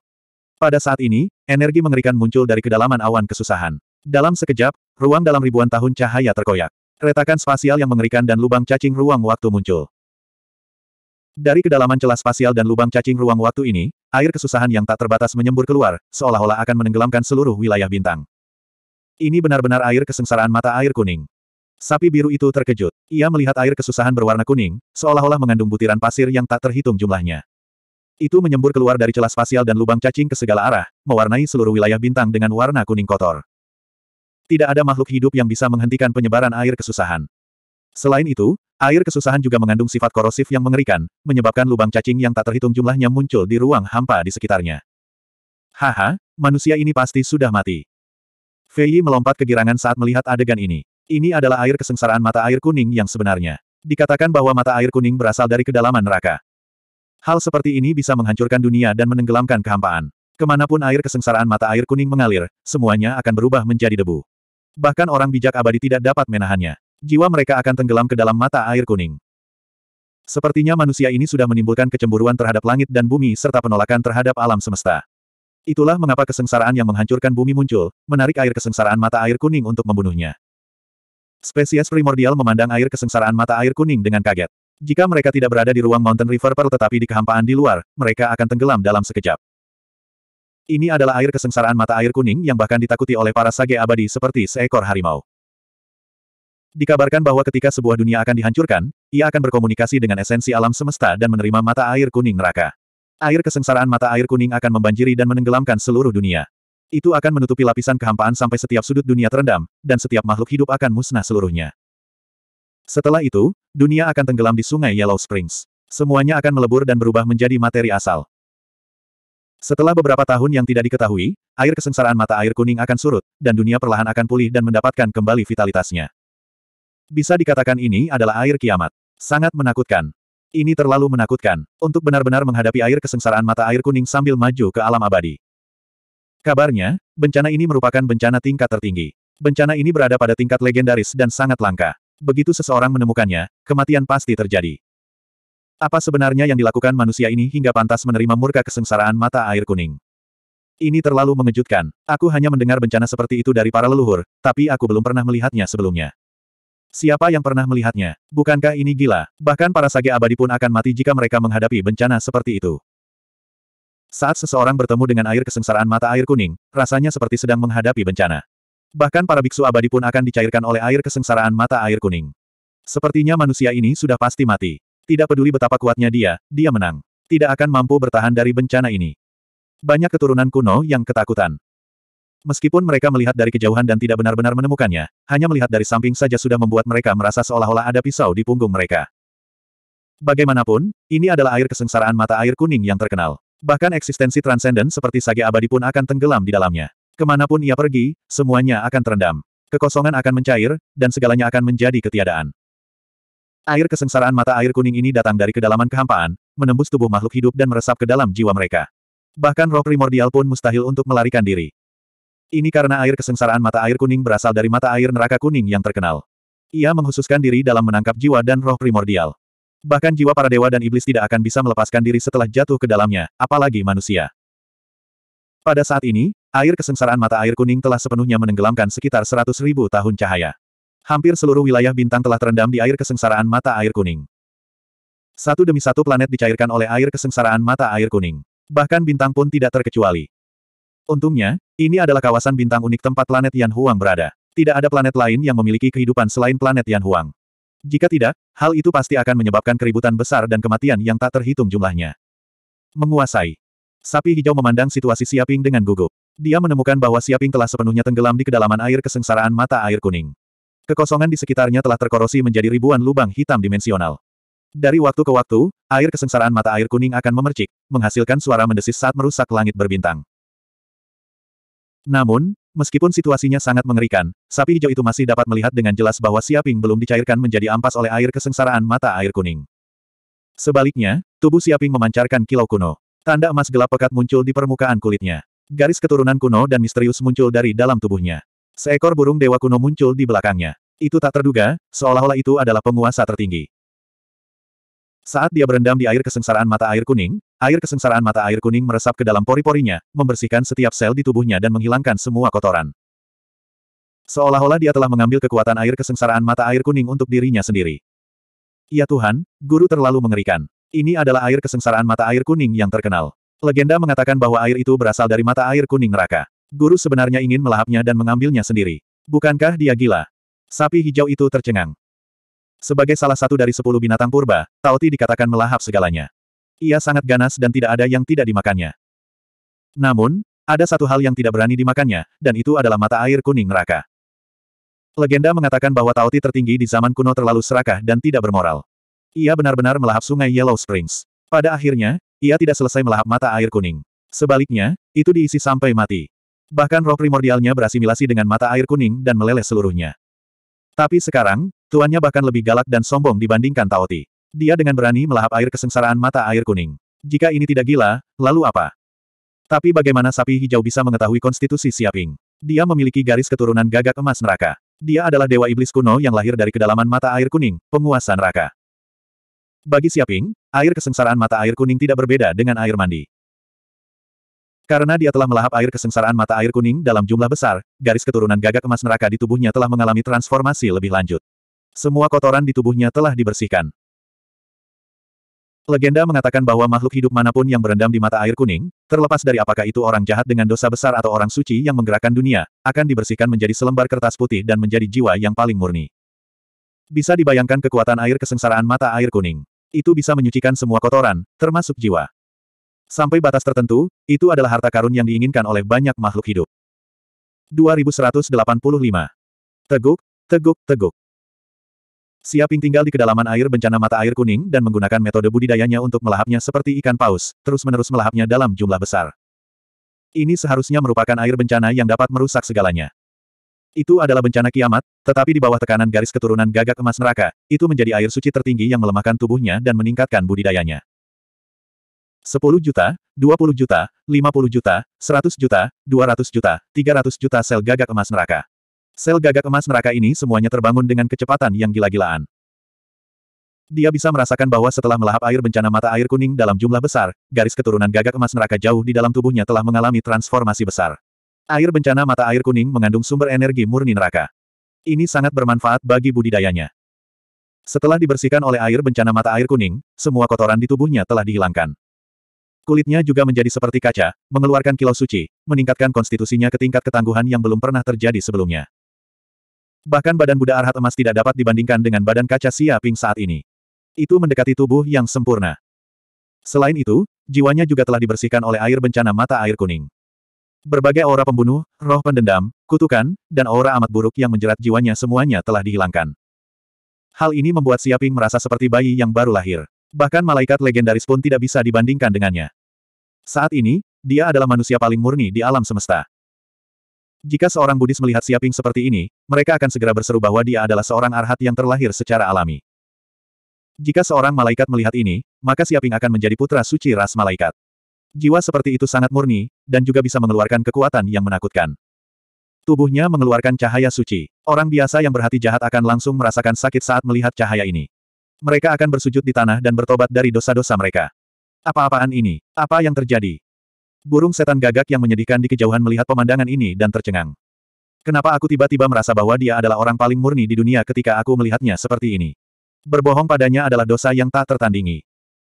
Pada saat ini, energi mengerikan muncul dari kedalaman awan kesusahan. Dalam sekejap, ruang dalam ribuan tahun cahaya terkoyak. Retakan spasial yang mengerikan dan lubang cacing ruang waktu muncul. Dari kedalaman celah spasial dan lubang cacing ruang waktu ini, air kesusahan yang tak terbatas menyembur keluar, seolah-olah akan menenggelamkan seluruh wilayah bintang. Ini benar-benar air kesengsaraan mata air kuning. Sapi biru itu terkejut. Ia melihat air kesusahan berwarna kuning, seolah-olah mengandung butiran pasir yang tak terhitung jumlahnya. Itu menyembur keluar dari celah spasial dan lubang cacing ke segala arah, mewarnai seluruh wilayah bintang dengan warna kuning kotor. Tidak ada makhluk hidup yang bisa menghentikan penyebaran air kesusahan. Selain itu, air kesusahan juga mengandung sifat korosif yang mengerikan, menyebabkan lubang cacing yang tak terhitung jumlahnya muncul di ruang hampa di sekitarnya. Haha, manusia ini pasti sudah mati. Fei melompat kegirangan saat melihat adegan ini. Ini adalah air kesengsaraan mata air kuning yang sebenarnya. Dikatakan bahwa mata air kuning berasal dari kedalaman neraka. Hal seperti ini bisa menghancurkan dunia dan menenggelamkan kehampaan. Kemanapun air kesengsaraan mata air kuning mengalir, semuanya akan berubah menjadi debu. Bahkan orang bijak abadi tidak dapat menahannya. Jiwa mereka akan tenggelam ke dalam mata air kuning. Sepertinya manusia ini sudah menimbulkan kecemburuan terhadap langit dan bumi serta penolakan terhadap alam semesta. Itulah mengapa kesengsaraan yang menghancurkan bumi muncul, menarik air kesengsaraan mata air kuning untuk membunuhnya. Spesies primordial memandang air kesengsaraan mata air kuning dengan kaget. Jika mereka tidak berada di ruang Mountain River Pearl tetapi di kehampaan di luar, mereka akan tenggelam dalam sekejap. Ini adalah air kesengsaraan mata air kuning yang bahkan ditakuti oleh para sage abadi seperti seekor harimau. Dikabarkan bahwa ketika sebuah dunia akan dihancurkan, ia akan berkomunikasi dengan esensi alam semesta dan menerima mata air kuning neraka. Air kesengsaraan mata air kuning akan membanjiri dan menenggelamkan seluruh dunia. Itu akan menutupi lapisan kehampaan sampai setiap sudut dunia terendam, dan setiap makhluk hidup akan musnah seluruhnya. Setelah itu, dunia akan tenggelam di sungai Yellow Springs. Semuanya akan melebur dan berubah menjadi materi asal. Setelah beberapa tahun yang tidak diketahui, air kesengsaraan mata air kuning akan surut, dan dunia perlahan akan pulih dan mendapatkan kembali vitalitasnya. Bisa dikatakan ini adalah air kiamat. Sangat menakutkan. Ini terlalu menakutkan. Untuk benar-benar menghadapi air kesengsaraan mata air kuning sambil maju ke alam abadi. Kabarnya, bencana ini merupakan bencana tingkat tertinggi. Bencana ini berada pada tingkat legendaris dan sangat langka. Begitu seseorang menemukannya, kematian pasti terjadi. Apa sebenarnya yang dilakukan manusia ini hingga pantas menerima murka kesengsaraan mata air kuning? Ini terlalu mengejutkan. Aku hanya mendengar bencana seperti itu dari para leluhur, tapi aku belum pernah melihatnya sebelumnya. Siapa yang pernah melihatnya? Bukankah ini gila? Bahkan para sage abadi pun akan mati jika mereka menghadapi bencana seperti itu. Saat seseorang bertemu dengan air kesengsaraan mata air kuning, rasanya seperti sedang menghadapi bencana. Bahkan para biksu abadi pun akan dicairkan oleh air kesengsaraan mata air kuning. Sepertinya manusia ini sudah pasti mati. Tidak peduli betapa kuatnya dia, dia menang. Tidak akan mampu bertahan dari bencana ini. Banyak keturunan kuno yang ketakutan. Meskipun mereka melihat dari kejauhan dan tidak benar-benar menemukannya, hanya melihat dari samping saja sudah membuat mereka merasa seolah-olah ada pisau di punggung mereka. Bagaimanapun, ini adalah air kesengsaraan mata air kuning yang terkenal. Bahkan eksistensi transenden seperti sage abadi pun akan tenggelam di dalamnya. Kemanapun ia pergi, semuanya akan terendam. Kekosongan akan mencair, dan segalanya akan menjadi ketiadaan. Air kesengsaraan mata air kuning ini datang dari kedalaman kehampaan, menembus tubuh makhluk hidup dan meresap ke dalam jiwa mereka. Bahkan roh primordial pun mustahil untuk melarikan diri. Ini karena air kesengsaraan mata air kuning berasal dari mata air neraka kuning yang terkenal. Ia menghususkan diri dalam menangkap jiwa dan roh primordial. Bahkan jiwa para dewa dan iblis tidak akan bisa melepaskan diri setelah jatuh ke dalamnya, apalagi manusia. Pada saat ini, air kesengsaraan mata air kuning telah sepenuhnya menenggelamkan sekitar seratus ribu tahun cahaya. Hampir seluruh wilayah bintang telah terendam di air kesengsaraan mata air kuning. Satu demi satu planet dicairkan oleh air kesengsaraan mata air kuning. Bahkan bintang pun tidak terkecuali. Untungnya, ini adalah kawasan bintang unik tempat planet Yan Huang berada. Tidak ada planet lain yang memiliki kehidupan selain planet Yan Huang. Jika tidak, hal itu pasti akan menyebabkan keributan besar dan kematian yang tak terhitung jumlahnya. Menguasai. Sapi hijau memandang situasi Siaping dengan gugup. Dia menemukan bahwa Siaping telah sepenuhnya tenggelam di kedalaman air kesengsaraan mata air kuning. Kekosongan di sekitarnya telah terkorosi menjadi ribuan lubang hitam dimensional. Dari waktu ke waktu, air kesengsaraan mata air kuning akan memercik, menghasilkan suara mendesis saat merusak langit berbintang. Namun, Meskipun situasinya sangat mengerikan, sapi hijau itu masih dapat melihat dengan jelas bahwa Siaping belum dicairkan menjadi ampas oleh air kesengsaraan mata air kuning. Sebaliknya, tubuh Siaping memancarkan kilau kuno. Tanda emas gelap pekat muncul di permukaan kulitnya. Garis keturunan kuno dan misterius muncul dari dalam tubuhnya. Seekor burung dewa kuno muncul di belakangnya. Itu tak terduga, seolah-olah itu adalah penguasa tertinggi. Saat dia berendam di air kesengsaraan mata air kuning, Air kesengsaraan mata air kuning meresap ke dalam pori-porinya, membersihkan setiap sel di tubuhnya dan menghilangkan semua kotoran. Seolah-olah dia telah mengambil kekuatan air kesengsaraan mata air kuning untuk dirinya sendiri. Ya Tuhan, guru terlalu mengerikan. Ini adalah air kesengsaraan mata air kuning yang terkenal. Legenda mengatakan bahwa air itu berasal dari mata air kuning neraka. Guru sebenarnya ingin melahapnya dan mengambilnya sendiri. Bukankah dia gila? Sapi hijau itu tercengang. Sebagai salah satu dari sepuluh binatang purba, Tauti dikatakan melahap segalanya. Ia sangat ganas dan tidak ada yang tidak dimakannya. Namun, ada satu hal yang tidak berani dimakannya, dan itu adalah mata air kuning neraka. Legenda mengatakan bahwa Taoti tertinggi di zaman kuno terlalu serakah dan tidak bermoral. Ia benar-benar melahap sungai Yellow Springs. Pada akhirnya, ia tidak selesai melahap mata air kuning. Sebaliknya, itu diisi sampai mati. Bahkan roh primordialnya berasimilasi dengan mata air kuning dan meleleh seluruhnya. Tapi sekarang, tuannya bahkan lebih galak dan sombong dibandingkan Taoti. Dia dengan berani melahap air kesengsaraan mata air kuning. Jika ini tidak gila, lalu apa? Tapi bagaimana sapi hijau bisa mengetahui konstitusi Siaping? Dia memiliki garis keturunan gagak emas neraka. Dia adalah dewa iblis kuno yang lahir dari kedalaman mata air kuning, penguasa neraka. Bagi Siaping, air kesengsaraan mata air kuning tidak berbeda dengan air mandi. Karena dia telah melahap air kesengsaraan mata air kuning dalam jumlah besar, garis keturunan gagak emas neraka di tubuhnya telah mengalami transformasi lebih lanjut. Semua kotoran di tubuhnya telah dibersihkan. Legenda mengatakan bahwa makhluk hidup manapun yang berendam di mata air kuning, terlepas dari apakah itu orang jahat dengan dosa besar atau orang suci yang menggerakkan dunia, akan dibersihkan menjadi selembar kertas putih dan menjadi jiwa yang paling murni. Bisa dibayangkan kekuatan air kesengsaraan mata air kuning. Itu bisa menyucikan semua kotoran, termasuk jiwa. Sampai batas tertentu, itu adalah harta karun yang diinginkan oleh banyak makhluk hidup. 2185. Teguk, teguk, teguk. Siaping tinggal di kedalaman air bencana mata air kuning dan menggunakan metode budidayanya untuk melahapnya seperti ikan paus, terus-menerus melahapnya dalam jumlah besar. Ini seharusnya merupakan air bencana yang dapat merusak segalanya. Itu adalah bencana kiamat, tetapi di bawah tekanan garis keturunan gagak emas neraka, itu menjadi air suci tertinggi yang melemahkan tubuhnya dan meningkatkan budidayanya. 10 juta, 20 juta, 50 juta, 100 juta, 200 juta, 300 juta sel gagak emas neraka. Sel gagak emas neraka ini semuanya terbangun dengan kecepatan yang gila-gilaan. Dia bisa merasakan bahwa setelah melahap air bencana mata air kuning dalam jumlah besar, garis keturunan gagak emas neraka jauh di dalam tubuhnya telah mengalami transformasi besar. Air bencana mata air kuning mengandung sumber energi murni neraka. Ini sangat bermanfaat bagi budidayanya. Setelah dibersihkan oleh air bencana mata air kuning, semua kotoran di tubuhnya telah dihilangkan. Kulitnya juga menjadi seperti kaca, mengeluarkan kilau suci, meningkatkan konstitusinya ke tingkat ketangguhan yang belum pernah terjadi sebelumnya. Bahkan badan Buddha Arhat Emas tidak dapat dibandingkan dengan badan kaca siaping saat ini. Itu mendekati tubuh yang sempurna. Selain itu, jiwanya juga telah dibersihkan oleh air bencana mata air kuning. Berbagai aura pembunuh, roh pendendam, kutukan, dan aura amat buruk yang menjerat jiwanya semuanya telah dihilangkan. Hal ini membuat Siaping merasa seperti bayi yang baru lahir. Bahkan malaikat legendaris pun tidak bisa dibandingkan dengannya. Saat ini, dia adalah manusia paling murni di alam semesta. Jika seorang Buddhis melihat Siaping seperti ini, mereka akan segera berseru bahwa dia adalah seorang arhat yang terlahir secara alami. Jika seorang malaikat melihat ini, maka Siaping akan menjadi putra suci ras malaikat. Jiwa seperti itu sangat murni, dan juga bisa mengeluarkan kekuatan yang menakutkan. Tubuhnya mengeluarkan cahaya suci. Orang biasa yang berhati jahat akan langsung merasakan sakit saat melihat cahaya ini. Mereka akan bersujud di tanah dan bertobat dari dosa-dosa mereka. Apa-apaan ini? Apa yang terjadi? Burung setan gagak yang menyedihkan di kejauhan melihat pemandangan ini dan tercengang. Kenapa aku tiba-tiba merasa bahwa dia adalah orang paling murni di dunia ketika aku melihatnya seperti ini? Berbohong padanya adalah dosa yang tak tertandingi.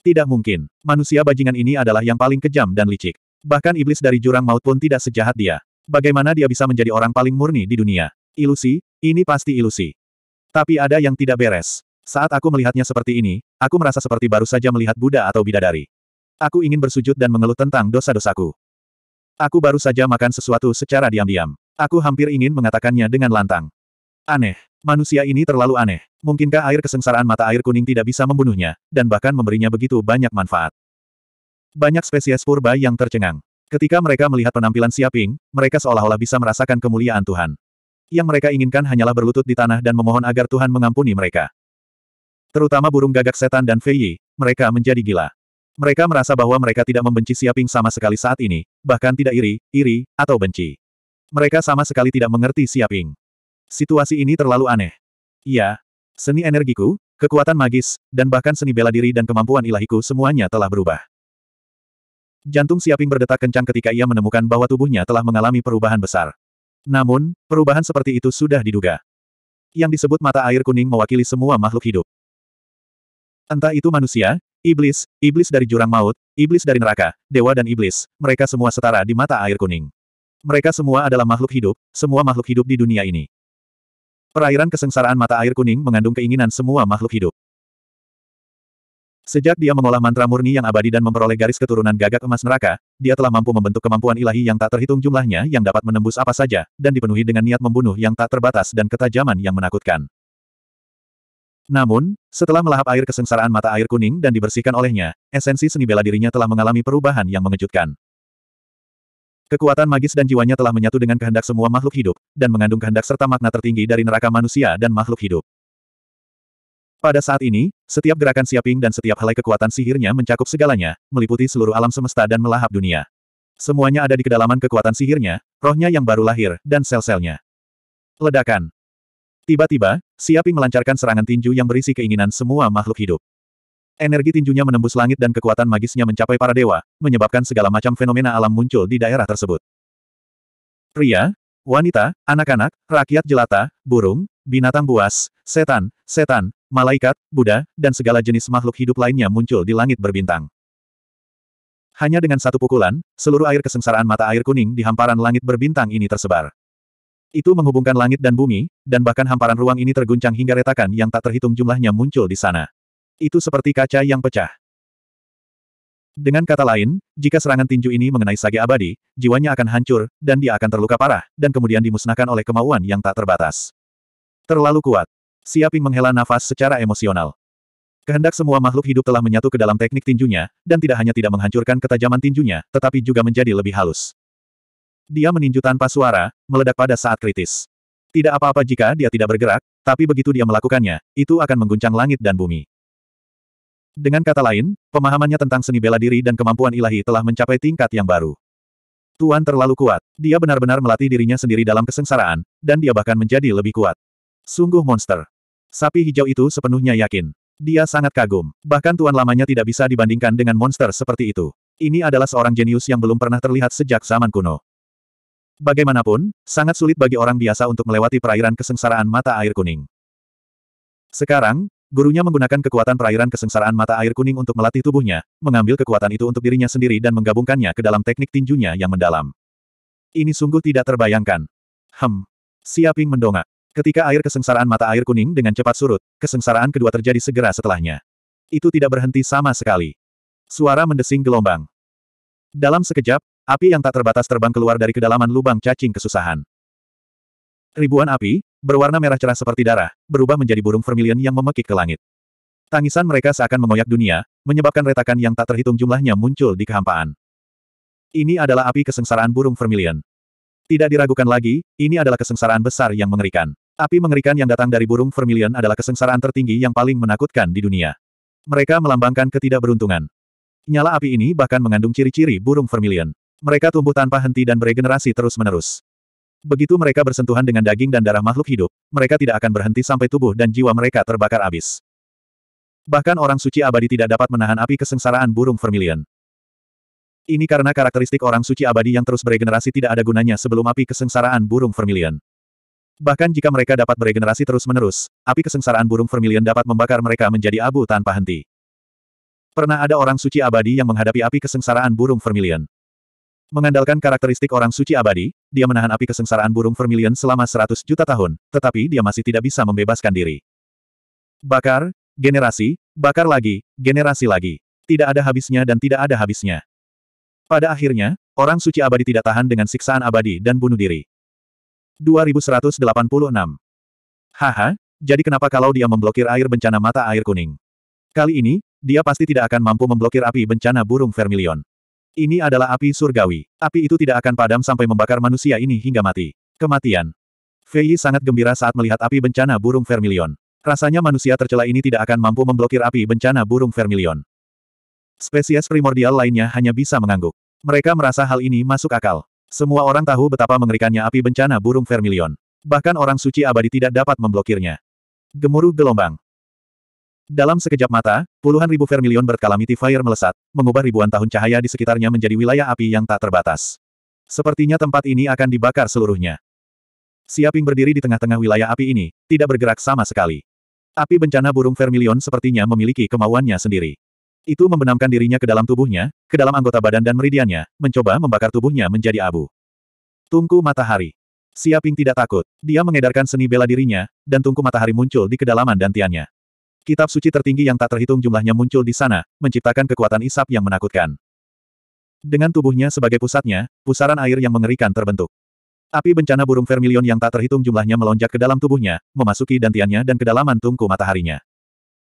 Tidak mungkin. Manusia bajingan ini adalah yang paling kejam dan licik. Bahkan iblis dari jurang maut pun tidak sejahat dia. Bagaimana dia bisa menjadi orang paling murni di dunia? Ilusi? Ini pasti ilusi. Tapi ada yang tidak beres. Saat aku melihatnya seperti ini, aku merasa seperti baru saja melihat Buddha atau bidadari. Aku ingin bersujud dan mengeluh tentang dosa-dosaku. Aku baru saja makan sesuatu secara diam-diam. Aku hampir ingin mengatakannya dengan lantang. Aneh. Manusia ini terlalu aneh. Mungkinkah air kesengsaraan mata air kuning tidak bisa membunuhnya, dan bahkan memberinya begitu banyak manfaat. Banyak spesies purba yang tercengang. Ketika mereka melihat penampilan Siaping, mereka seolah-olah bisa merasakan kemuliaan Tuhan. Yang mereka inginkan hanyalah berlutut di tanah dan memohon agar Tuhan mengampuni mereka. Terutama burung gagak setan dan Fei Yi, mereka menjadi gila. Mereka merasa bahwa mereka tidak membenci Siaping sama sekali saat ini, bahkan tidak iri, iri, atau benci. Mereka sama sekali tidak mengerti Siaping. Situasi ini terlalu aneh. Iya, seni energiku, kekuatan magis, dan bahkan seni bela diri dan kemampuan ilahiku semuanya telah berubah. Jantung Siaping berdetak kencang ketika ia menemukan bahwa tubuhnya telah mengalami perubahan besar. Namun, perubahan seperti itu sudah diduga. Yang disebut mata air kuning mewakili semua makhluk hidup. Entah itu manusia, Iblis, iblis dari jurang maut, iblis dari neraka, dewa dan iblis, mereka semua setara di mata air kuning. Mereka semua adalah makhluk hidup, semua makhluk hidup di dunia ini. Perairan kesengsaraan mata air kuning mengandung keinginan semua makhluk hidup. Sejak dia mengolah mantra murni yang abadi dan memperoleh garis keturunan gagak emas neraka, dia telah mampu membentuk kemampuan ilahi yang tak terhitung jumlahnya yang dapat menembus apa saja, dan dipenuhi dengan niat membunuh yang tak terbatas dan ketajaman yang menakutkan. Namun, setelah melahap air kesengsaraan mata air kuning dan dibersihkan olehnya, esensi seni bela dirinya telah mengalami perubahan yang mengejutkan. Kekuatan magis dan jiwanya telah menyatu dengan kehendak semua makhluk hidup, dan mengandung kehendak serta makna tertinggi dari neraka manusia dan makhluk hidup. Pada saat ini, setiap gerakan Siaping dan setiap helai kekuatan sihirnya mencakup segalanya, meliputi seluruh alam semesta dan melahap dunia. Semuanya ada di kedalaman kekuatan sihirnya, rohnya yang baru lahir, dan sel-selnya. Ledakan. Tiba-tiba, Siaping melancarkan serangan tinju yang berisi keinginan semua makhluk hidup. Energi tinjunya menembus langit dan kekuatan magisnya mencapai para dewa, menyebabkan segala macam fenomena alam muncul di daerah tersebut. Pria, wanita, anak-anak, rakyat jelata, burung, binatang buas, setan, setan, malaikat, Buddha, dan segala jenis makhluk hidup lainnya muncul di langit berbintang. Hanya dengan satu pukulan, seluruh air kesengsaraan mata air kuning di hamparan langit berbintang ini tersebar. Itu menghubungkan langit dan bumi, dan bahkan hamparan ruang ini terguncang hingga retakan yang tak terhitung jumlahnya muncul di sana. Itu seperti kaca yang pecah. Dengan kata lain, jika serangan tinju ini mengenai sage abadi, jiwanya akan hancur, dan dia akan terluka parah, dan kemudian dimusnahkan oleh kemauan yang tak terbatas. Terlalu kuat. Siaping menghela nafas secara emosional. Kehendak semua makhluk hidup telah menyatu ke dalam teknik tinjunya, dan tidak hanya tidak menghancurkan ketajaman tinjunya, tetapi juga menjadi lebih halus. Dia meninju tanpa suara, meledak pada saat kritis. Tidak apa-apa jika dia tidak bergerak, tapi begitu dia melakukannya, itu akan mengguncang langit dan bumi. Dengan kata lain, pemahamannya tentang seni bela diri dan kemampuan ilahi telah mencapai tingkat yang baru. Tuan terlalu kuat, dia benar-benar melatih dirinya sendiri dalam kesengsaraan, dan dia bahkan menjadi lebih kuat. Sungguh monster. Sapi hijau itu sepenuhnya yakin. Dia sangat kagum. Bahkan tuan lamanya tidak bisa dibandingkan dengan monster seperti itu. Ini adalah seorang jenius yang belum pernah terlihat sejak zaman kuno. Bagaimanapun, sangat sulit bagi orang biasa untuk melewati perairan kesengsaraan mata air kuning. Sekarang, gurunya menggunakan kekuatan perairan kesengsaraan mata air kuning untuk melatih tubuhnya, mengambil kekuatan itu untuk dirinya sendiri dan menggabungkannya ke dalam teknik tinjunya yang mendalam. Ini sungguh tidak terbayangkan. Hem. Siaping mendongak. Ketika air kesengsaraan mata air kuning dengan cepat surut, kesengsaraan kedua terjadi segera setelahnya. Itu tidak berhenti sama sekali. Suara mendesing gelombang. Dalam sekejap, Api yang tak terbatas terbang keluar dari kedalaman lubang cacing kesusahan. Ribuan api, berwarna merah cerah seperti darah, berubah menjadi burung vermilion yang memekik ke langit. Tangisan mereka seakan mengoyak dunia, menyebabkan retakan yang tak terhitung jumlahnya muncul di kehampaan. Ini adalah api kesengsaraan burung vermilion. Tidak diragukan lagi, ini adalah kesengsaraan besar yang mengerikan. Api mengerikan yang datang dari burung vermilion adalah kesengsaraan tertinggi yang paling menakutkan di dunia. Mereka melambangkan ketidakberuntungan. Nyala api ini bahkan mengandung ciri-ciri burung vermilion. Mereka tumbuh tanpa henti dan beregenerasi terus-menerus. Begitu mereka bersentuhan dengan daging dan darah makhluk hidup, mereka tidak akan berhenti sampai tubuh dan jiwa mereka terbakar habis. Bahkan orang suci abadi tidak dapat menahan api kesengsaraan burung vermilion. Ini karena karakteristik orang suci abadi yang terus beregenerasi tidak ada gunanya sebelum api kesengsaraan burung vermilion. Bahkan jika mereka dapat beregenerasi terus-menerus, api kesengsaraan burung vermilion dapat membakar mereka menjadi abu tanpa henti. Pernah ada orang suci abadi yang menghadapi api kesengsaraan burung vermilion. Mengandalkan karakteristik orang suci abadi, dia menahan api kesengsaraan burung vermilion selama 100 juta tahun, tetapi dia masih tidak bisa membebaskan diri. Bakar, generasi, bakar lagi, generasi lagi. Tidak ada habisnya dan tidak ada habisnya. Pada akhirnya, orang suci abadi tidak tahan dengan siksaan abadi dan bunuh diri. 2186. Haha, jadi kenapa kalau dia memblokir air bencana mata air kuning? Kali ini, dia pasti tidak akan mampu memblokir api bencana burung vermilion. Ini adalah api surgawi. Api itu tidak akan padam sampai membakar manusia ini hingga mati. Kematian. Fei sangat gembira saat melihat api bencana burung vermilion. Rasanya manusia tercela ini tidak akan mampu memblokir api bencana burung vermilion. Spesies primordial lainnya hanya bisa mengangguk. Mereka merasa hal ini masuk akal. Semua orang tahu betapa mengerikannya api bencana burung vermilion. Bahkan orang suci abadi tidak dapat memblokirnya. Gemuruh gelombang. Dalam sekejap mata, puluhan ribu vermilion berkalamiti fire melesat, mengubah ribuan tahun cahaya di sekitarnya menjadi wilayah api yang tak terbatas. Sepertinya tempat ini akan dibakar seluruhnya. Siaping berdiri di tengah-tengah wilayah api ini, tidak bergerak sama sekali. Api bencana burung vermilion sepertinya memiliki kemauannya sendiri. Itu membenamkan dirinya ke dalam tubuhnya, ke dalam anggota badan dan meridiannya, mencoba membakar tubuhnya menjadi abu. Tungku matahari. Siaping tidak takut. Dia mengedarkan seni bela dirinya, dan tungku matahari muncul di kedalaman dantiannya. Kitab suci tertinggi yang tak terhitung jumlahnya muncul di sana, menciptakan kekuatan isap yang menakutkan. Dengan tubuhnya sebagai pusatnya, pusaran air yang mengerikan terbentuk. Api bencana burung vermilion yang tak terhitung jumlahnya melonjak ke dalam tubuhnya, memasuki dantiannya dan kedalaman tungku mataharinya.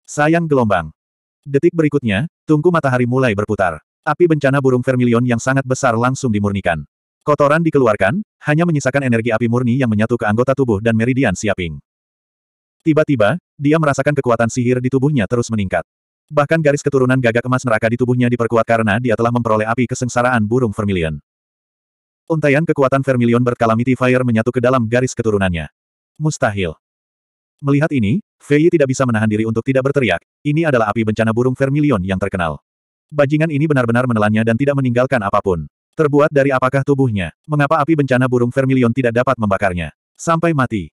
Sayang gelombang. Detik berikutnya, tungku matahari mulai berputar. Api bencana burung vermilion yang sangat besar langsung dimurnikan. Kotoran dikeluarkan, hanya menyisakan energi api murni yang menyatu ke anggota tubuh dan meridian siaping. Tiba-tiba, dia merasakan kekuatan sihir di tubuhnya terus meningkat. Bahkan garis keturunan gagak emas neraka di tubuhnya diperkuat karena dia telah memperoleh api kesengsaraan burung vermilion. Untaian kekuatan vermilion berkalamity fire menyatu ke dalam garis keturunannya. Mustahil. Melihat ini, Fei tidak bisa menahan diri untuk tidak berteriak, ini adalah api bencana burung vermilion yang terkenal. Bajingan ini benar-benar menelannya dan tidak meninggalkan apapun. Terbuat dari apakah tubuhnya? Mengapa api bencana burung vermilion tidak dapat membakarnya? Sampai mati.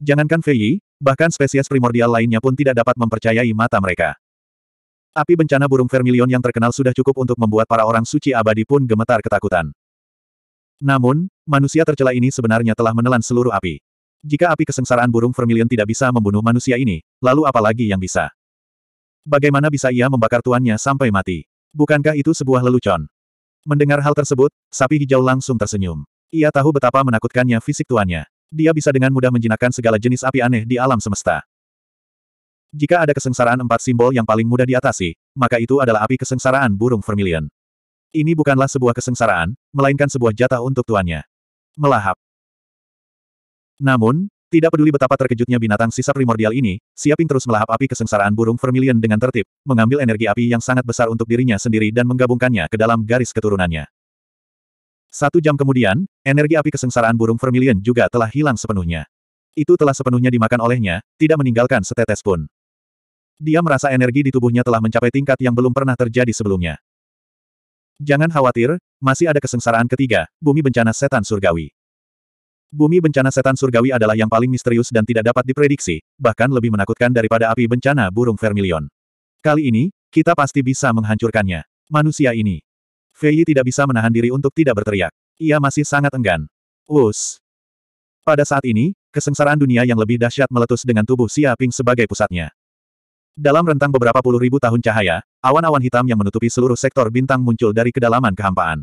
Jangankan Fei, Bahkan spesies primordial lainnya pun tidak dapat mempercayai mata mereka. Api bencana burung vermilion yang terkenal sudah cukup untuk membuat para orang suci abadi pun gemetar ketakutan. Namun, manusia tercela ini sebenarnya telah menelan seluruh api. Jika api kesengsaraan burung vermilion tidak bisa membunuh manusia ini, lalu apalagi yang bisa? Bagaimana bisa ia membakar tuannya sampai mati? Bukankah itu sebuah lelucon? Mendengar hal tersebut, sapi hijau langsung tersenyum. Ia tahu betapa menakutkannya fisik tuannya. Dia bisa dengan mudah menjinakkan segala jenis api aneh di alam semesta. Jika ada kesengsaraan empat simbol yang paling mudah diatasi, maka itu adalah api kesengsaraan burung vermilion. Ini bukanlah sebuah kesengsaraan, melainkan sebuah jatah untuk tuannya. Melahap. Namun, tidak peduli betapa terkejutnya binatang sisa primordial ini, Siaping terus melahap api kesengsaraan burung vermilion dengan tertib, mengambil energi api yang sangat besar untuk dirinya sendiri dan menggabungkannya ke dalam garis keturunannya. Satu jam kemudian, energi api kesengsaraan burung vermilion juga telah hilang sepenuhnya. Itu telah sepenuhnya dimakan olehnya, tidak meninggalkan setetes pun. Dia merasa energi di tubuhnya telah mencapai tingkat yang belum pernah terjadi sebelumnya. Jangan khawatir, masih ada kesengsaraan ketiga, bumi bencana setan surgawi. Bumi bencana setan surgawi adalah yang paling misterius dan tidak dapat diprediksi, bahkan lebih menakutkan daripada api bencana burung vermilion. Kali ini, kita pasti bisa menghancurkannya. Manusia ini, Fei tidak bisa menahan diri untuk tidak berteriak. Ia masih sangat enggan. Wus. Pada saat ini, kesengsaraan dunia yang lebih dahsyat meletus dengan tubuh Xia Ping sebagai pusatnya. Dalam rentang beberapa puluh ribu tahun cahaya, awan-awan hitam yang menutupi seluruh sektor bintang muncul dari kedalaman kehampaan.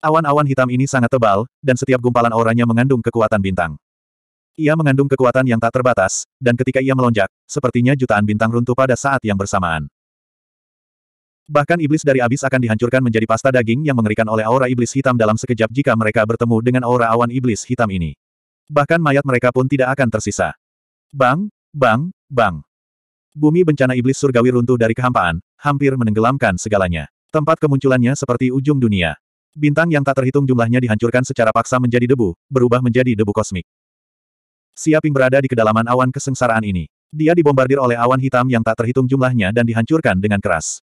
Awan-awan hitam ini sangat tebal, dan setiap gumpalan auranya mengandung kekuatan bintang. Ia mengandung kekuatan yang tak terbatas, dan ketika ia melonjak, sepertinya jutaan bintang runtuh pada saat yang bersamaan. Bahkan iblis dari abis akan dihancurkan menjadi pasta daging yang mengerikan oleh aura iblis hitam dalam sekejap jika mereka bertemu dengan aura awan iblis hitam ini. Bahkan mayat mereka pun tidak akan tersisa. Bang, bang, bang. Bumi bencana iblis surgawi runtuh dari kehampaan, hampir menenggelamkan segalanya. Tempat kemunculannya seperti ujung dunia. Bintang yang tak terhitung jumlahnya dihancurkan secara paksa menjadi debu, berubah menjadi debu kosmik. Siaping berada di kedalaman awan kesengsaraan ini. Dia dibombardir oleh awan hitam yang tak terhitung jumlahnya dan dihancurkan dengan keras.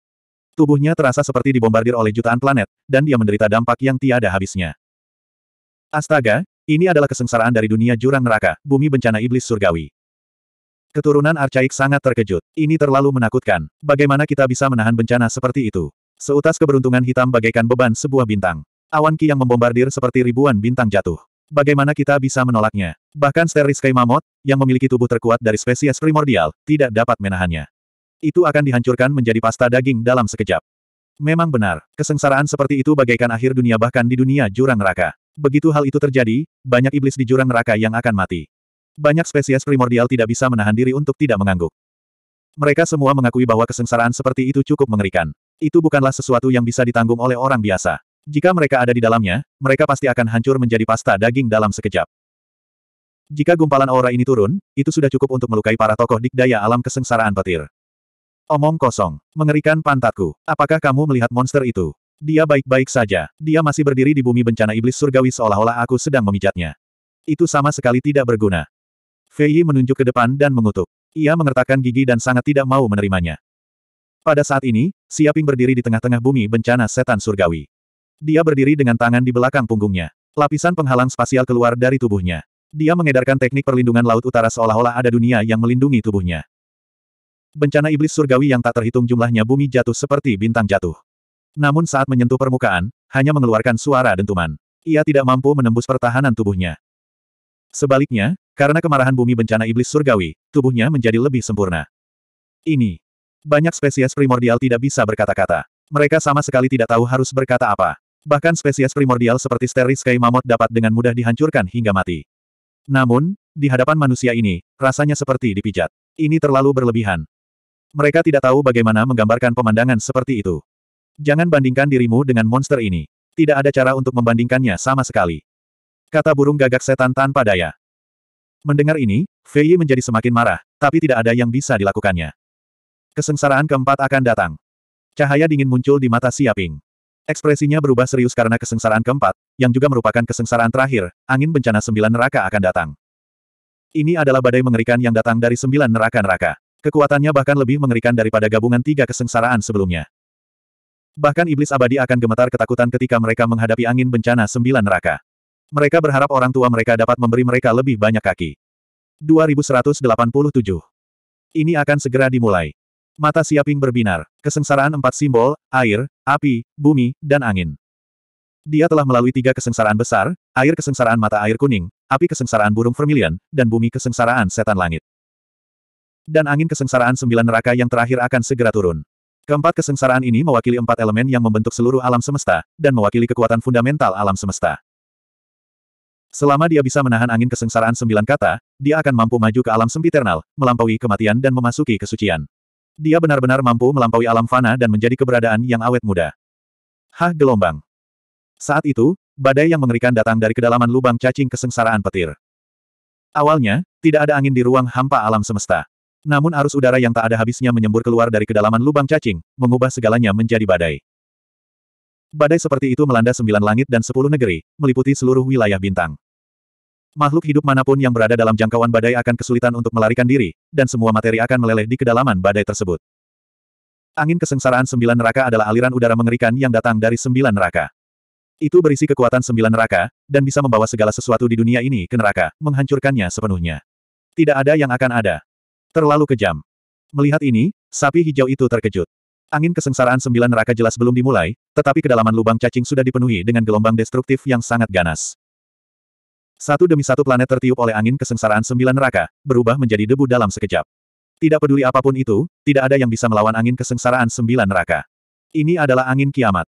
Tubuhnya terasa seperti dibombardir oleh jutaan planet, dan dia menderita dampak yang tiada habisnya. Astaga, ini adalah kesengsaraan dari dunia jurang neraka, bumi bencana iblis surgawi. Keturunan arcaik sangat terkejut. Ini terlalu menakutkan. Bagaimana kita bisa menahan bencana seperti itu? Seutas keberuntungan hitam bagaikan beban sebuah bintang. Awan ki yang membombardir seperti ribuan bintang jatuh. Bagaimana kita bisa menolaknya? Bahkan Steris Kaimamot, yang memiliki tubuh terkuat dari spesies primordial, tidak dapat menahannya. Itu akan dihancurkan menjadi pasta daging dalam sekejap. Memang benar, kesengsaraan seperti itu bagaikan akhir dunia bahkan di dunia jurang neraka. Begitu hal itu terjadi, banyak iblis di jurang neraka yang akan mati. Banyak spesies primordial tidak bisa menahan diri untuk tidak mengangguk. Mereka semua mengakui bahwa kesengsaraan seperti itu cukup mengerikan. Itu bukanlah sesuatu yang bisa ditanggung oleh orang biasa. Jika mereka ada di dalamnya, mereka pasti akan hancur menjadi pasta daging dalam sekejap. Jika gumpalan aura ini turun, itu sudah cukup untuk melukai para tokoh dikdaya alam kesengsaraan petir. Omong kosong. Mengerikan pantatku. Apakah kamu melihat monster itu? Dia baik-baik saja. Dia masih berdiri di bumi bencana iblis surgawi seolah-olah aku sedang memijatnya. Itu sama sekali tidak berguna. Fei menunjuk ke depan dan mengutuk. Ia mengertakkan gigi dan sangat tidak mau menerimanya. Pada saat ini, Siaping berdiri di tengah-tengah bumi bencana setan surgawi. Dia berdiri dengan tangan di belakang punggungnya. Lapisan penghalang spasial keluar dari tubuhnya. Dia mengedarkan teknik perlindungan laut utara seolah-olah ada dunia yang melindungi tubuhnya bencana iblis surgawi yang tak terhitung jumlahnya bumi jatuh seperti bintang jatuh. Namun saat menyentuh permukaan, hanya mengeluarkan suara dentuman. Ia tidak mampu menembus pertahanan tubuhnya. Sebaliknya, karena kemarahan bumi bencana iblis surgawi, tubuhnya menjadi lebih sempurna. Ini. Banyak spesies primordial tidak bisa berkata-kata. Mereka sama sekali tidak tahu harus berkata apa. Bahkan spesies primordial seperti Steris kai mamot dapat dengan mudah dihancurkan hingga mati. Namun, di hadapan manusia ini, rasanya seperti dipijat. Ini terlalu berlebihan. Mereka tidak tahu bagaimana menggambarkan pemandangan seperti itu. Jangan bandingkan dirimu dengan monster ini. Tidak ada cara untuk membandingkannya sama sekali. Kata burung gagak setan tanpa daya. Mendengar ini, Fei menjadi semakin marah, tapi tidak ada yang bisa dilakukannya. Kesengsaraan keempat akan datang. Cahaya dingin muncul di mata Siaping. Ekspresinya berubah serius karena kesengsaraan keempat, yang juga merupakan kesengsaraan terakhir, angin bencana sembilan neraka akan datang. Ini adalah badai mengerikan yang datang dari sembilan neraka-neraka. Kekuatannya bahkan lebih mengerikan daripada gabungan tiga kesengsaraan sebelumnya. Bahkan iblis abadi akan gemetar ketakutan ketika mereka menghadapi angin bencana sembilan neraka. Mereka berharap orang tua mereka dapat memberi mereka lebih banyak kaki. 2187. Ini akan segera dimulai. Mata Siaping berbinar. Kesengsaraan empat simbol, air, api, bumi, dan angin. Dia telah melalui tiga kesengsaraan besar, air kesengsaraan mata air kuning, api kesengsaraan burung vermilion, dan bumi kesengsaraan setan langit. Dan angin kesengsaraan sembilan neraka yang terakhir akan segera turun. Keempat kesengsaraan ini mewakili empat elemen yang membentuk seluruh alam semesta, dan mewakili kekuatan fundamental alam semesta. Selama dia bisa menahan angin kesengsaraan sembilan kata, dia akan mampu maju ke alam sempiternal, melampaui kematian dan memasuki kesucian. Dia benar-benar mampu melampaui alam fana dan menjadi keberadaan yang awet muda. Hah gelombang. Saat itu, badai yang mengerikan datang dari kedalaman lubang cacing kesengsaraan petir. Awalnya, tidak ada angin di ruang hampa alam semesta. Namun arus udara yang tak ada habisnya menyembur keluar dari kedalaman lubang cacing, mengubah segalanya menjadi badai. Badai seperti itu melanda sembilan langit dan sepuluh negeri, meliputi seluruh wilayah bintang. Makhluk hidup manapun yang berada dalam jangkauan badai akan kesulitan untuk melarikan diri, dan semua materi akan meleleh di kedalaman badai tersebut. Angin kesengsaraan sembilan neraka adalah aliran udara mengerikan yang datang dari sembilan neraka. Itu berisi kekuatan sembilan neraka, dan bisa membawa segala sesuatu di dunia ini ke neraka, menghancurkannya sepenuhnya. Tidak ada yang akan ada. Terlalu kejam. Melihat ini, sapi hijau itu terkejut. Angin kesengsaraan sembilan neraka jelas belum dimulai, tetapi kedalaman lubang cacing sudah dipenuhi dengan gelombang destruktif yang sangat ganas. Satu demi satu planet tertiup oleh angin kesengsaraan sembilan neraka, berubah menjadi debu dalam sekejap. Tidak peduli apapun itu, tidak ada yang bisa melawan angin kesengsaraan sembilan neraka. Ini adalah angin kiamat.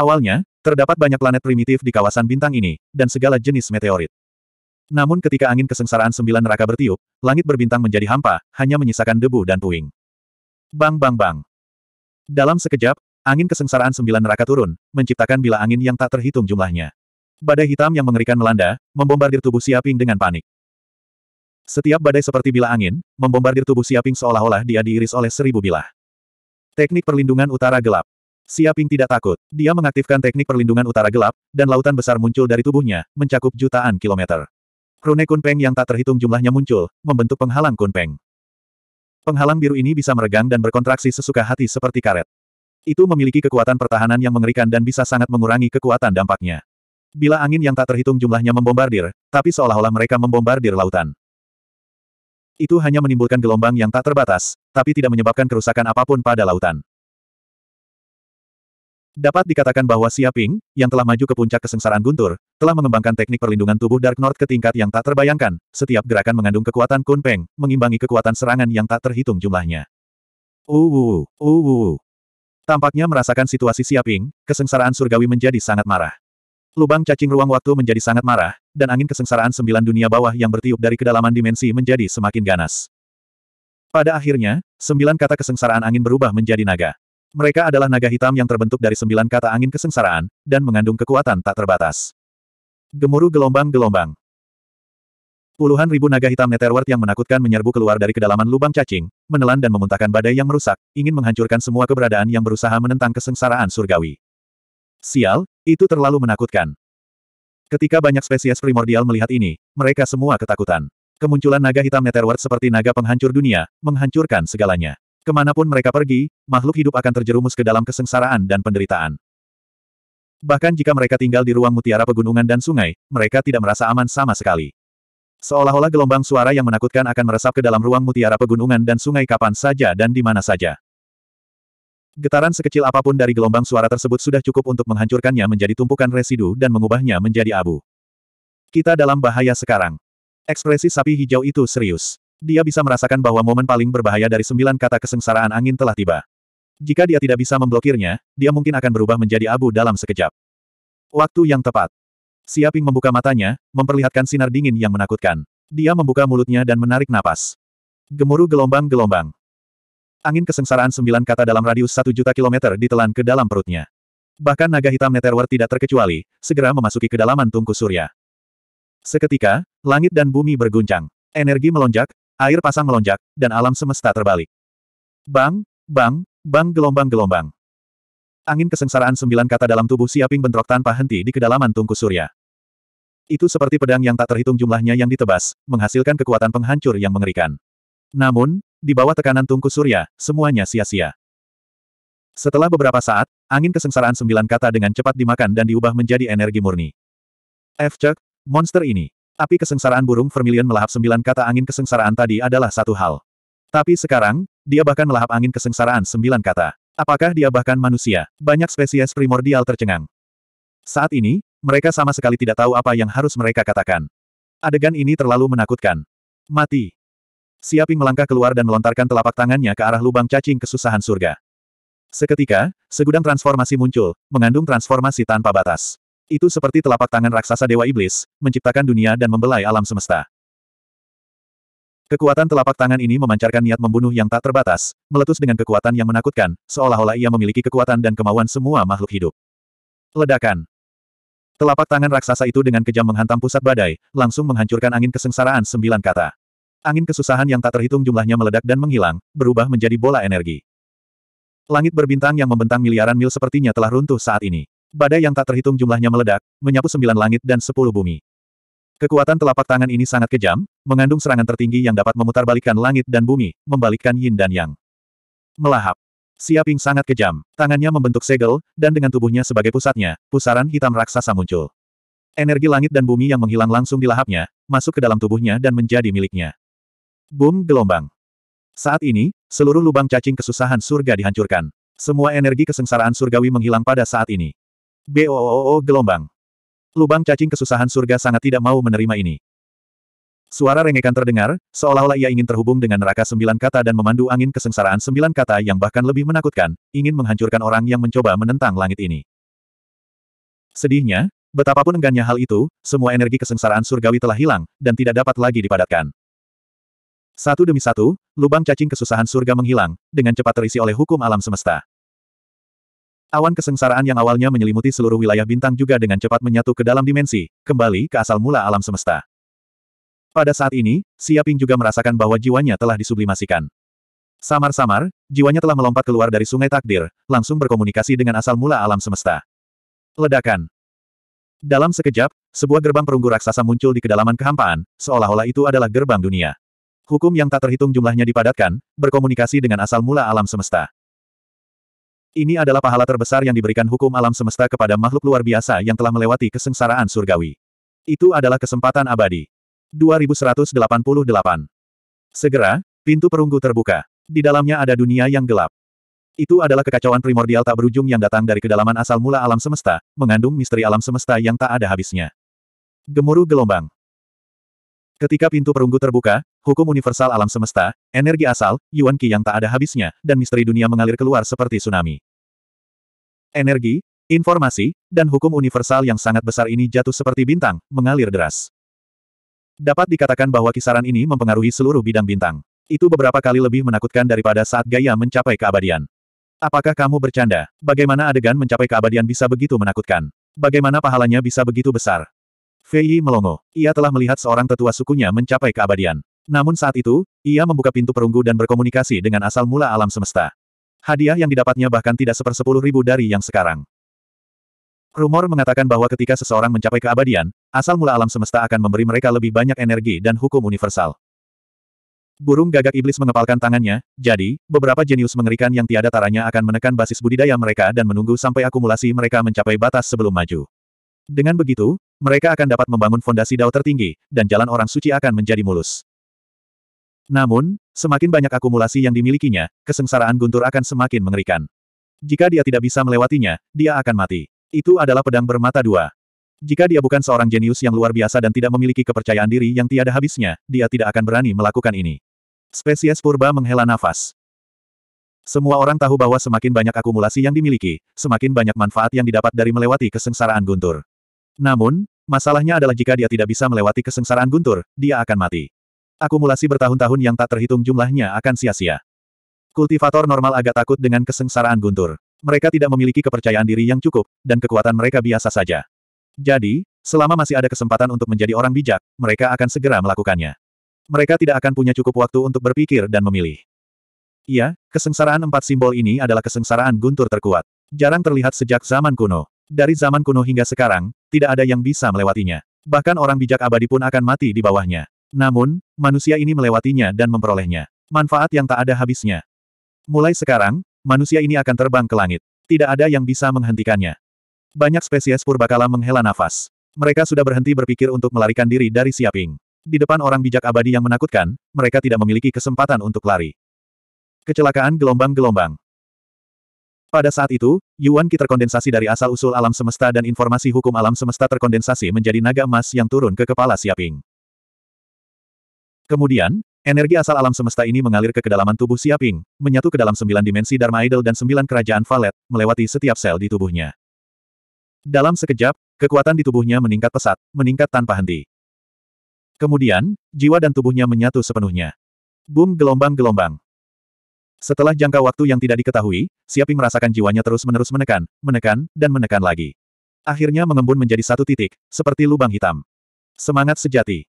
Awalnya, terdapat banyak planet primitif di kawasan bintang ini, dan segala jenis meteorit. Namun ketika angin kesengsaraan sembilan neraka bertiup, langit berbintang menjadi hampa, hanya menyisakan debu dan puing. Bang bang bang. Dalam sekejap, angin kesengsaraan sembilan neraka turun, menciptakan bila angin yang tak terhitung jumlahnya. Badai hitam yang mengerikan melanda, membombardir tubuh Siaping dengan panik. Setiap badai seperti bila angin, membombardir tubuh Siaping seolah-olah dia diiris oleh seribu bilah. Teknik perlindungan utara gelap. Siaping tidak takut. Dia mengaktifkan teknik perlindungan utara gelap, dan lautan besar muncul dari tubuhnya, mencakup jutaan kilometer. Krone Kunpeng yang tak terhitung jumlahnya muncul, membentuk penghalang Kunpeng. Penghalang biru ini bisa meregang dan berkontraksi sesuka hati seperti karet. Itu memiliki kekuatan pertahanan yang mengerikan dan bisa sangat mengurangi kekuatan dampaknya. Bila angin yang tak terhitung jumlahnya membombardir, tapi seolah-olah mereka membombardir lautan. Itu hanya menimbulkan gelombang yang tak terbatas, tapi tidak menyebabkan kerusakan apapun pada lautan. Dapat dikatakan bahwa Siaping, yang telah maju ke puncak kesengsaraan guntur, telah mengembangkan teknik perlindungan tubuh Dark North ke tingkat yang tak terbayangkan, setiap gerakan mengandung kekuatan Kunpeng, mengimbangi kekuatan serangan yang tak terhitung jumlahnya. Uwu, uwu. Tampaknya merasakan situasi Siaping, kesengsaraan surgawi menjadi sangat marah. Lubang cacing ruang waktu menjadi sangat marah, dan angin kesengsaraan sembilan dunia bawah yang bertiup dari kedalaman dimensi menjadi semakin ganas. Pada akhirnya, sembilan kata kesengsaraan angin berubah menjadi naga. Mereka adalah naga hitam yang terbentuk dari sembilan kata angin kesengsaraan, dan mengandung kekuatan tak terbatas. Gemuruh gelombang-gelombang. Puluhan ribu naga hitam Netherworld yang menakutkan menyerbu keluar dari kedalaman lubang cacing, menelan dan memuntahkan badai yang merusak, ingin menghancurkan semua keberadaan yang berusaha menentang kesengsaraan surgawi. Sial, itu terlalu menakutkan. Ketika banyak spesies primordial melihat ini, mereka semua ketakutan. Kemunculan naga hitam Netherworld seperti naga penghancur dunia, menghancurkan segalanya. Kemanapun mereka pergi, makhluk hidup akan terjerumus ke dalam kesengsaraan dan penderitaan. Bahkan jika mereka tinggal di ruang mutiara pegunungan dan sungai, mereka tidak merasa aman sama sekali. Seolah-olah gelombang suara yang menakutkan akan meresap ke dalam ruang mutiara pegunungan dan sungai kapan saja dan di mana saja. Getaran sekecil apapun dari gelombang suara tersebut sudah cukup untuk menghancurkannya menjadi tumpukan residu dan mengubahnya menjadi abu. Kita dalam bahaya sekarang. Ekspresi sapi hijau itu serius. Dia bisa merasakan bahwa momen paling berbahaya dari sembilan kata kesengsaraan angin telah tiba. Jika dia tidak bisa memblokirnya, dia mungkin akan berubah menjadi abu dalam sekejap. Waktu yang tepat. Siaping membuka matanya, memperlihatkan sinar dingin yang menakutkan. Dia membuka mulutnya dan menarik napas. Gemuruh gelombang-gelombang. Angin kesengsaraan sembilan kata dalam radius satu juta kilometer ditelan ke dalam perutnya. Bahkan naga hitam Netherwar tidak terkecuali, segera memasuki kedalaman tungku surya. Seketika, langit dan bumi berguncang. Energi melonjak, Air pasang melonjak, dan alam semesta terbalik. Bang, bang, bang gelombang-gelombang. Angin kesengsaraan sembilan kata dalam tubuh Siaping bentrok tanpa henti di kedalaman tungku surya. Itu seperti pedang yang tak terhitung jumlahnya yang ditebas, menghasilkan kekuatan penghancur yang mengerikan. Namun, di bawah tekanan tungku surya, semuanya sia-sia. Setelah beberapa saat, angin kesengsaraan sembilan kata dengan cepat dimakan dan diubah menjadi energi murni. F. Chuck, monster ini. Api kesengsaraan burung vermilion melahap sembilan kata angin kesengsaraan tadi adalah satu hal. Tapi sekarang, dia bahkan melahap angin kesengsaraan sembilan kata. Apakah dia bahkan manusia? Banyak spesies primordial tercengang. Saat ini, mereka sama sekali tidak tahu apa yang harus mereka katakan. Adegan ini terlalu menakutkan. Mati. Siaping melangkah keluar dan melontarkan telapak tangannya ke arah lubang cacing kesusahan surga. Seketika, segudang transformasi muncul, mengandung transformasi tanpa batas. Itu seperti telapak tangan raksasa Dewa Iblis, menciptakan dunia dan membelai alam semesta. Kekuatan telapak tangan ini memancarkan niat membunuh yang tak terbatas, meletus dengan kekuatan yang menakutkan, seolah-olah ia memiliki kekuatan dan kemauan semua makhluk hidup. Ledakan. Telapak tangan raksasa itu dengan kejam menghantam pusat badai, langsung menghancurkan angin kesengsaraan sembilan kata. Angin kesusahan yang tak terhitung jumlahnya meledak dan menghilang, berubah menjadi bola energi. Langit berbintang yang membentang miliaran mil sepertinya telah runtuh saat ini. Badai yang tak terhitung jumlahnya meledak, menyapu sembilan langit dan sepuluh bumi. Kekuatan telapak tangan ini sangat kejam, mengandung serangan tertinggi yang dapat memutarbalikkan langit dan bumi, membalikkan yin dan yang. Melahap. Siaping sangat kejam, tangannya membentuk segel, dan dengan tubuhnya sebagai pusatnya, pusaran hitam raksasa muncul. Energi langit dan bumi yang menghilang langsung dilahapnya, masuk ke dalam tubuhnya dan menjadi miliknya. Boom gelombang. Saat ini, seluruh lubang cacing kesusahan surga dihancurkan. Semua energi kesengsaraan surgawi menghilang pada saat ini. BOOO gelombang. Lubang cacing kesusahan surga sangat tidak mau menerima ini. Suara rengekan terdengar, seolah-olah ia ingin terhubung dengan neraka sembilan kata dan memandu angin kesengsaraan sembilan kata yang bahkan lebih menakutkan, ingin menghancurkan orang yang mencoba menentang langit ini. Sedihnya, betapapun enggannya hal itu, semua energi kesengsaraan surgawi telah hilang, dan tidak dapat lagi dipadatkan. Satu demi satu, lubang cacing kesusahan surga menghilang, dengan cepat terisi oleh hukum alam semesta. Awan kesengsaraan yang awalnya menyelimuti seluruh wilayah bintang juga dengan cepat menyatu ke dalam dimensi, kembali ke asal mula alam semesta. Pada saat ini, Siaping juga merasakan bahwa jiwanya telah disublimasikan. Samar-samar, jiwanya telah melompat keluar dari sungai takdir, langsung berkomunikasi dengan asal mula alam semesta. Ledakan. Dalam sekejap, sebuah gerbang perunggu raksasa muncul di kedalaman kehampaan, seolah-olah itu adalah gerbang dunia. Hukum yang tak terhitung jumlahnya dipadatkan, berkomunikasi dengan asal mula alam semesta. Ini adalah pahala terbesar yang diberikan hukum alam semesta kepada makhluk luar biasa yang telah melewati kesengsaraan surgawi. Itu adalah kesempatan abadi. 2188. Segera, pintu perunggu terbuka. Di dalamnya ada dunia yang gelap. Itu adalah kekacauan primordial tak berujung yang datang dari kedalaman asal mula alam semesta, mengandung misteri alam semesta yang tak ada habisnya. Gemuruh gelombang. Ketika pintu perunggu terbuka, hukum universal alam semesta, energi asal, Yuan Qi yang tak ada habisnya, dan misteri dunia mengalir keluar seperti tsunami. Energi, informasi, dan hukum universal yang sangat besar ini jatuh seperti bintang, mengalir deras. Dapat dikatakan bahwa kisaran ini mempengaruhi seluruh bidang bintang. Itu beberapa kali lebih menakutkan daripada saat gaya mencapai keabadian. Apakah kamu bercanda? Bagaimana adegan mencapai keabadian bisa begitu menakutkan? Bagaimana pahalanya bisa begitu besar? Fei melongo. Ia telah melihat seorang tetua sukunya mencapai keabadian. Namun saat itu, ia membuka pintu perunggu dan berkomunikasi dengan asal mula alam semesta. Hadiah yang didapatnya bahkan tidak sepersepuluh ribu dari yang sekarang. Rumor mengatakan bahwa ketika seseorang mencapai keabadian, asal mula alam semesta akan memberi mereka lebih banyak energi dan hukum universal. Burung gagak iblis mengepalkan tangannya, jadi, beberapa jenius mengerikan yang tiada taranya akan menekan basis budidaya mereka dan menunggu sampai akumulasi mereka mencapai batas sebelum maju. Dengan begitu, mereka akan dapat membangun fondasi dao tertinggi, dan jalan orang suci akan menjadi mulus. Namun, semakin banyak akumulasi yang dimilikinya, kesengsaraan guntur akan semakin mengerikan. Jika dia tidak bisa melewatinya, dia akan mati. Itu adalah pedang bermata dua. Jika dia bukan seorang jenius yang luar biasa dan tidak memiliki kepercayaan diri yang tiada habisnya, dia tidak akan berani melakukan ini. Spesies purba menghela nafas. Semua orang tahu bahwa semakin banyak akumulasi yang dimiliki, semakin banyak manfaat yang didapat dari melewati kesengsaraan guntur. Namun, masalahnya adalah jika dia tidak bisa melewati kesengsaraan guntur, dia akan mati. Akumulasi bertahun-tahun yang tak terhitung jumlahnya akan sia-sia. Kultivator normal agak takut dengan kesengsaraan guntur. Mereka tidak memiliki kepercayaan diri yang cukup, dan kekuatan mereka biasa saja. Jadi, selama masih ada kesempatan untuk menjadi orang bijak, mereka akan segera melakukannya. Mereka tidak akan punya cukup waktu untuk berpikir dan memilih. Iya, kesengsaraan empat simbol ini adalah kesengsaraan guntur terkuat. Jarang terlihat sejak zaman kuno. Dari zaman kuno hingga sekarang, tidak ada yang bisa melewatinya. Bahkan orang bijak abadi pun akan mati di bawahnya. Namun, manusia ini melewatinya dan memperolehnya. Manfaat yang tak ada habisnya. Mulai sekarang, manusia ini akan terbang ke langit. Tidak ada yang bisa menghentikannya. Banyak spesies purbakala menghela nafas. Mereka sudah berhenti berpikir untuk melarikan diri dari Siaping. Di depan orang bijak abadi yang menakutkan, mereka tidak memiliki kesempatan untuk lari. Kecelakaan gelombang-gelombang. Pada saat itu, Yuan Qi terkondensasi dari asal-usul alam semesta dan informasi hukum alam semesta terkondensasi menjadi naga emas yang turun ke kepala Siaping. Kemudian, energi asal alam semesta ini mengalir ke kedalaman tubuh Siaping, menyatu ke dalam sembilan dimensi Dharma Idol dan sembilan kerajaan Valet, melewati setiap sel di tubuhnya. Dalam sekejap, kekuatan di tubuhnya meningkat pesat, meningkat tanpa henti. Kemudian, jiwa dan tubuhnya menyatu sepenuhnya. Boom gelombang-gelombang. Setelah jangka waktu yang tidak diketahui, Siaping merasakan jiwanya terus-menerus menekan, menekan, dan menekan lagi. Akhirnya mengembun menjadi satu titik, seperti lubang hitam. Semangat sejati.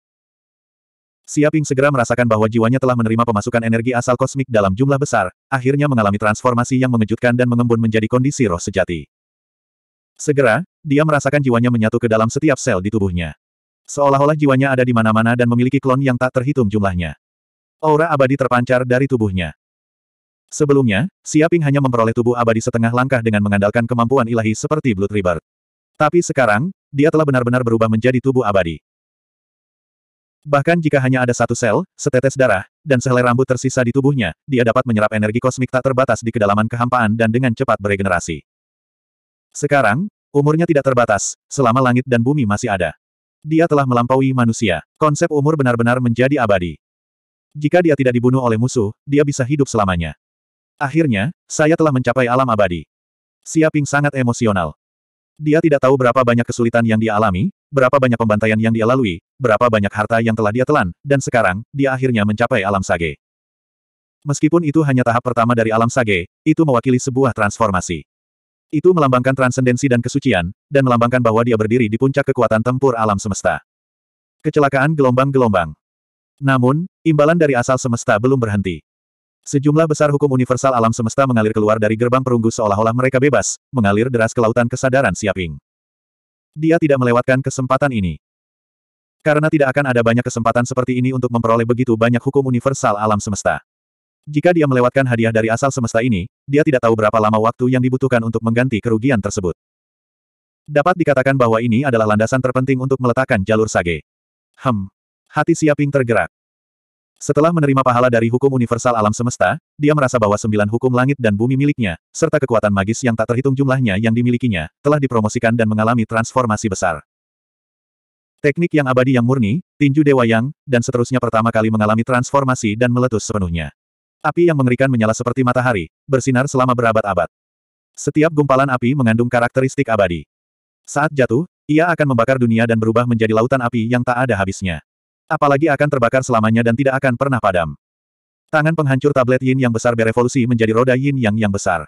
Siaping segera merasakan bahwa jiwanya telah menerima pemasukan energi asal kosmik dalam jumlah besar, akhirnya mengalami transformasi yang mengejutkan dan mengembun menjadi kondisi roh sejati. Segera, dia merasakan jiwanya menyatu ke dalam setiap sel di tubuhnya. Seolah-olah jiwanya ada di mana-mana dan memiliki klon yang tak terhitung jumlahnya. Aura abadi terpancar dari tubuhnya. Sebelumnya, Siaping hanya memperoleh tubuh abadi setengah langkah dengan mengandalkan kemampuan ilahi seperti Blood River. Tapi sekarang, dia telah benar-benar berubah menjadi tubuh abadi. Bahkan jika hanya ada satu sel, setetes darah, dan sehelai rambut tersisa di tubuhnya, dia dapat menyerap energi kosmik tak terbatas di kedalaman kehampaan dan dengan cepat beregenerasi. Sekarang, umurnya tidak terbatas, selama langit dan bumi masih ada. Dia telah melampaui manusia. Konsep umur benar-benar menjadi abadi. Jika dia tidak dibunuh oleh musuh, dia bisa hidup selamanya. Akhirnya, saya telah mencapai alam abadi. Siaping sangat emosional. Dia tidak tahu berapa banyak kesulitan yang dia alami, berapa banyak pembantaian yang dia lalui, berapa banyak harta yang telah dia telan, dan sekarang, dia akhirnya mencapai alam sage. Meskipun itu hanya tahap pertama dari alam sage, itu mewakili sebuah transformasi. Itu melambangkan transendensi dan kesucian, dan melambangkan bahwa dia berdiri di puncak kekuatan tempur alam semesta. Kecelakaan gelombang-gelombang. Namun, imbalan dari asal semesta belum berhenti. Sejumlah besar hukum universal alam semesta mengalir keluar dari gerbang perunggu seolah-olah mereka bebas, mengalir deras ke lautan kesadaran Siaping. Dia tidak melewatkan kesempatan ini. Karena tidak akan ada banyak kesempatan seperti ini untuk memperoleh begitu banyak hukum universal alam semesta. Jika dia melewatkan hadiah dari asal semesta ini, dia tidak tahu berapa lama waktu yang dibutuhkan untuk mengganti kerugian tersebut. Dapat dikatakan bahwa ini adalah landasan terpenting untuk meletakkan jalur sage. Hem. Hati Siaping tergerak. Setelah menerima pahala dari hukum universal alam semesta, dia merasa bahwa sembilan hukum langit dan bumi miliknya, serta kekuatan magis yang tak terhitung jumlahnya yang dimilikinya, telah dipromosikan dan mengalami transformasi besar. Teknik yang abadi yang murni, tinju dewa yang, dan seterusnya pertama kali mengalami transformasi dan meletus sepenuhnya. Api yang mengerikan menyala seperti matahari, bersinar selama berabad-abad. Setiap gumpalan api mengandung karakteristik abadi. Saat jatuh, ia akan membakar dunia dan berubah menjadi lautan api yang tak ada habisnya. Apalagi akan terbakar selamanya dan tidak akan pernah padam. Tangan penghancur tablet yin yang besar berevolusi menjadi roda yin yang yang besar.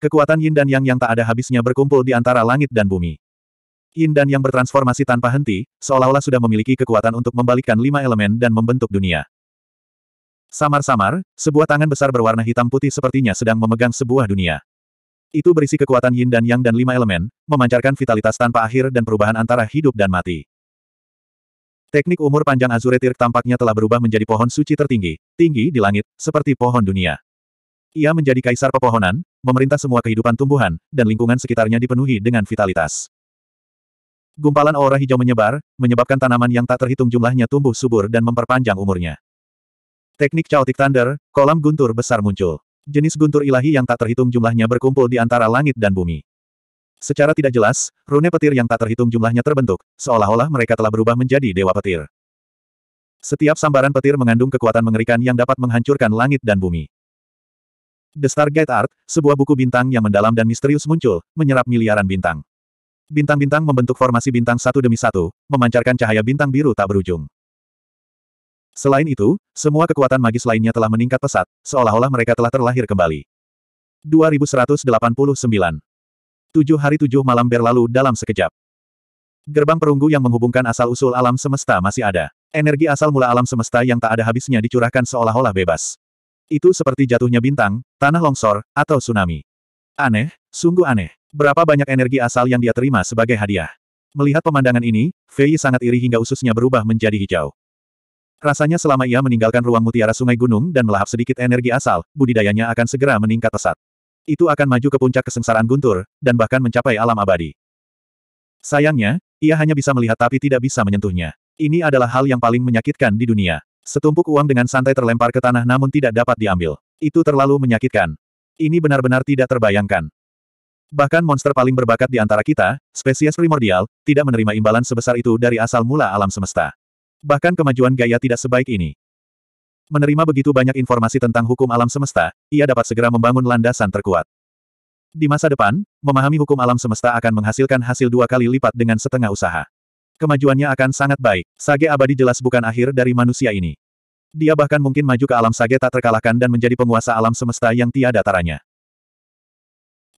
Kekuatan yin dan yang yang tak ada habisnya berkumpul di antara langit dan bumi. Yin dan yang bertransformasi tanpa henti, seolah-olah sudah memiliki kekuatan untuk membalikkan lima elemen dan membentuk dunia. Samar-samar, sebuah tangan besar berwarna hitam putih sepertinya sedang memegang sebuah dunia. Itu berisi kekuatan yin dan yang dan lima elemen, memancarkan vitalitas tanpa akhir dan perubahan antara hidup dan mati. Teknik umur panjang Azure Tirk tampaknya telah berubah menjadi pohon suci tertinggi, tinggi di langit, seperti pohon dunia. Ia menjadi kaisar pepohonan, memerintah semua kehidupan tumbuhan, dan lingkungan sekitarnya dipenuhi dengan vitalitas. Gumpalan aura hijau menyebar, menyebabkan tanaman yang tak terhitung jumlahnya tumbuh subur dan memperpanjang umurnya. Teknik Chaotic Thunder, kolam guntur besar muncul. Jenis guntur ilahi yang tak terhitung jumlahnya berkumpul di antara langit dan bumi. Secara tidak jelas, rune petir yang tak terhitung jumlahnya terbentuk, seolah-olah mereka telah berubah menjadi dewa petir. Setiap sambaran petir mengandung kekuatan mengerikan yang dapat menghancurkan langit dan bumi. The Stargate Art, sebuah buku bintang yang mendalam dan misterius muncul, menyerap miliaran bintang. Bintang-bintang membentuk formasi bintang satu demi satu, memancarkan cahaya bintang biru tak berujung. Selain itu, semua kekuatan magis lainnya telah meningkat pesat, seolah-olah mereka telah terlahir kembali. 2189 Tujuh hari tujuh malam berlalu dalam sekejap. Gerbang perunggu yang menghubungkan asal-usul alam semesta masih ada. Energi asal mula alam semesta yang tak ada habisnya dicurahkan seolah-olah bebas. Itu seperti jatuhnya bintang, tanah longsor, atau tsunami. Aneh, sungguh aneh. Berapa banyak energi asal yang dia terima sebagai hadiah. Melihat pemandangan ini, Fei sangat iri hingga ususnya berubah menjadi hijau. Rasanya selama ia meninggalkan ruang mutiara sungai gunung dan melahap sedikit energi asal, budidayanya akan segera meningkat pesat itu akan maju ke puncak kesengsaraan guntur, dan bahkan mencapai alam abadi. Sayangnya, ia hanya bisa melihat tapi tidak bisa menyentuhnya. Ini adalah hal yang paling menyakitkan di dunia. Setumpuk uang dengan santai terlempar ke tanah namun tidak dapat diambil. Itu terlalu menyakitkan. Ini benar-benar tidak terbayangkan. Bahkan monster paling berbakat di antara kita, spesies primordial, tidak menerima imbalan sebesar itu dari asal mula alam semesta. Bahkan kemajuan gaya tidak sebaik ini. Menerima begitu banyak informasi tentang hukum alam semesta, ia dapat segera membangun landasan terkuat. Di masa depan, memahami hukum alam semesta akan menghasilkan hasil dua kali lipat dengan setengah usaha. Kemajuannya akan sangat baik. Sage abadi jelas bukan akhir dari manusia ini. Dia bahkan mungkin maju ke alam sage tak terkalahkan dan menjadi penguasa alam semesta yang tiada taranya.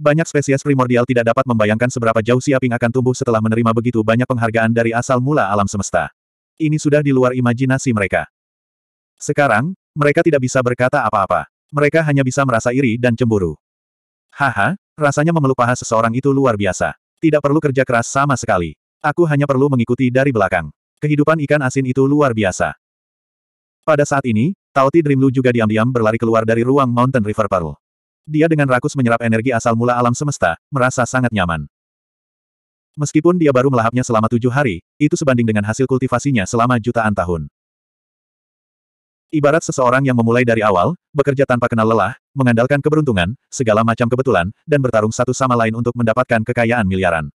Banyak spesies primordial tidak dapat membayangkan seberapa jauh Siaping akan tumbuh setelah menerima begitu banyak penghargaan dari asal mula alam semesta. Ini sudah di luar imajinasi mereka. Sekarang, mereka tidak bisa berkata apa-apa. Mereka hanya bisa merasa iri dan cemburu. Haha, rasanya memeluk paha seseorang itu luar biasa. Tidak perlu kerja keras sama sekali. Aku hanya perlu mengikuti dari belakang. Kehidupan ikan asin itu luar biasa. Pada saat ini, Tauti Dreamlu juga diam-diam berlari keluar dari ruang Mountain River Pearl. Dia dengan rakus menyerap energi asal mula alam semesta, merasa sangat nyaman. Meskipun dia baru melahapnya selama tujuh hari, itu sebanding dengan hasil kultivasinya selama jutaan tahun. Ibarat seseorang yang memulai dari awal, bekerja tanpa kenal lelah, mengandalkan keberuntungan, segala macam kebetulan, dan bertarung satu sama lain untuk mendapatkan kekayaan miliaran.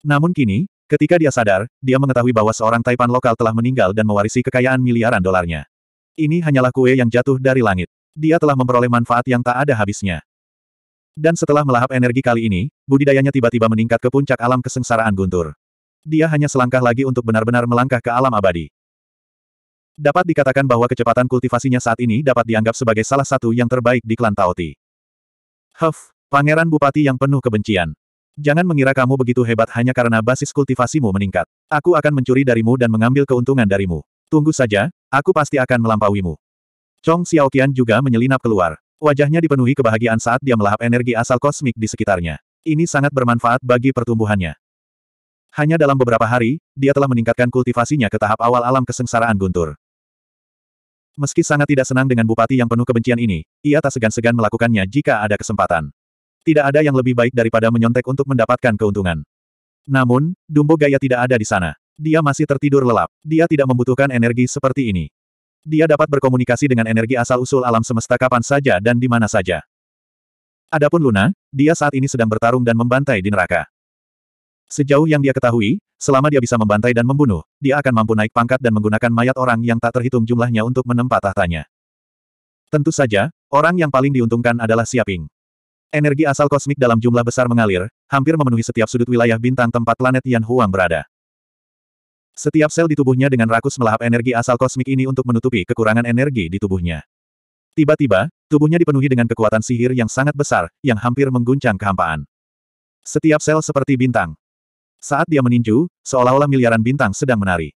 Namun kini, ketika dia sadar, dia mengetahui bahwa seorang Taipan lokal telah meninggal dan mewarisi kekayaan miliaran dolarnya. Ini hanyalah kue yang jatuh dari langit. Dia telah memperoleh manfaat yang tak ada habisnya. Dan setelah melahap energi kali ini, budidayanya tiba-tiba meningkat ke puncak alam kesengsaraan guntur. Dia hanya selangkah lagi untuk benar-benar melangkah ke alam abadi. Dapat dikatakan bahwa kecepatan kultivasinya saat ini dapat dianggap sebagai salah satu yang terbaik di klan Taoti. Huff, pangeran bupati yang penuh kebencian. Jangan mengira kamu begitu hebat hanya karena basis kultivasimu meningkat. Aku akan mencuri darimu dan mengambil keuntungan darimu. Tunggu saja, aku pasti akan melampauimu. Chong Xiaoqian juga menyelinap keluar. Wajahnya dipenuhi kebahagiaan saat dia melahap energi asal kosmik di sekitarnya. Ini sangat bermanfaat bagi pertumbuhannya. Hanya dalam beberapa hari, dia telah meningkatkan kultivasinya ke tahap awal alam kesengsaraan guntur. Meski sangat tidak senang dengan bupati yang penuh kebencian ini, ia tak segan-segan melakukannya jika ada kesempatan. Tidak ada yang lebih baik daripada menyontek untuk mendapatkan keuntungan. Namun, Dumbo Gaya tidak ada di sana. Dia masih tertidur lelap. Dia tidak membutuhkan energi seperti ini. Dia dapat berkomunikasi dengan energi asal-usul alam semesta kapan saja dan di mana saja. Adapun Luna, dia saat ini sedang bertarung dan membantai di neraka. Sejauh yang dia ketahui, selama dia bisa membantai dan membunuh, dia akan mampu naik pangkat dan menggunakan mayat orang yang tak terhitung jumlahnya untuk menempa tahtanya. Tentu saja, orang yang paling diuntungkan adalah Siaping. Energi asal kosmik dalam jumlah besar mengalir, hampir memenuhi setiap sudut wilayah bintang tempat planet Yan Huang berada. Setiap sel di tubuhnya dengan rakus melahap energi asal kosmik ini untuk menutupi kekurangan energi di tubuhnya. Tiba-tiba, tubuhnya dipenuhi dengan kekuatan sihir yang sangat besar, yang hampir mengguncang kehampaan. Setiap sel seperti bintang, saat dia meninju, seolah-olah miliaran bintang sedang menari.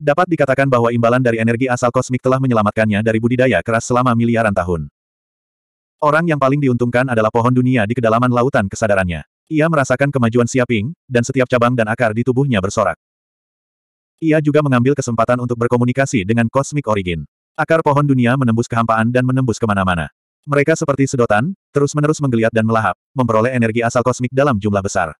Dapat dikatakan bahwa imbalan dari energi asal kosmik telah menyelamatkannya dari budidaya keras selama miliaran tahun. Orang yang paling diuntungkan adalah pohon dunia di kedalaman lautan kesadarannya. Ia merasakan kemajuan Siaping, dan setiap cabang dan akar di tubuhnya bersorak. Ia juga mengambil kesempatan untuk berkomunikasi dengan kosmik Origin. Akar pohon dunia menembus kehampaan dan menembus kemana-mana. Mereka seperti sedotan, terus-menerus menggeliat dan melahap, memperoleh energi asal kosmik dalam jumlah besar.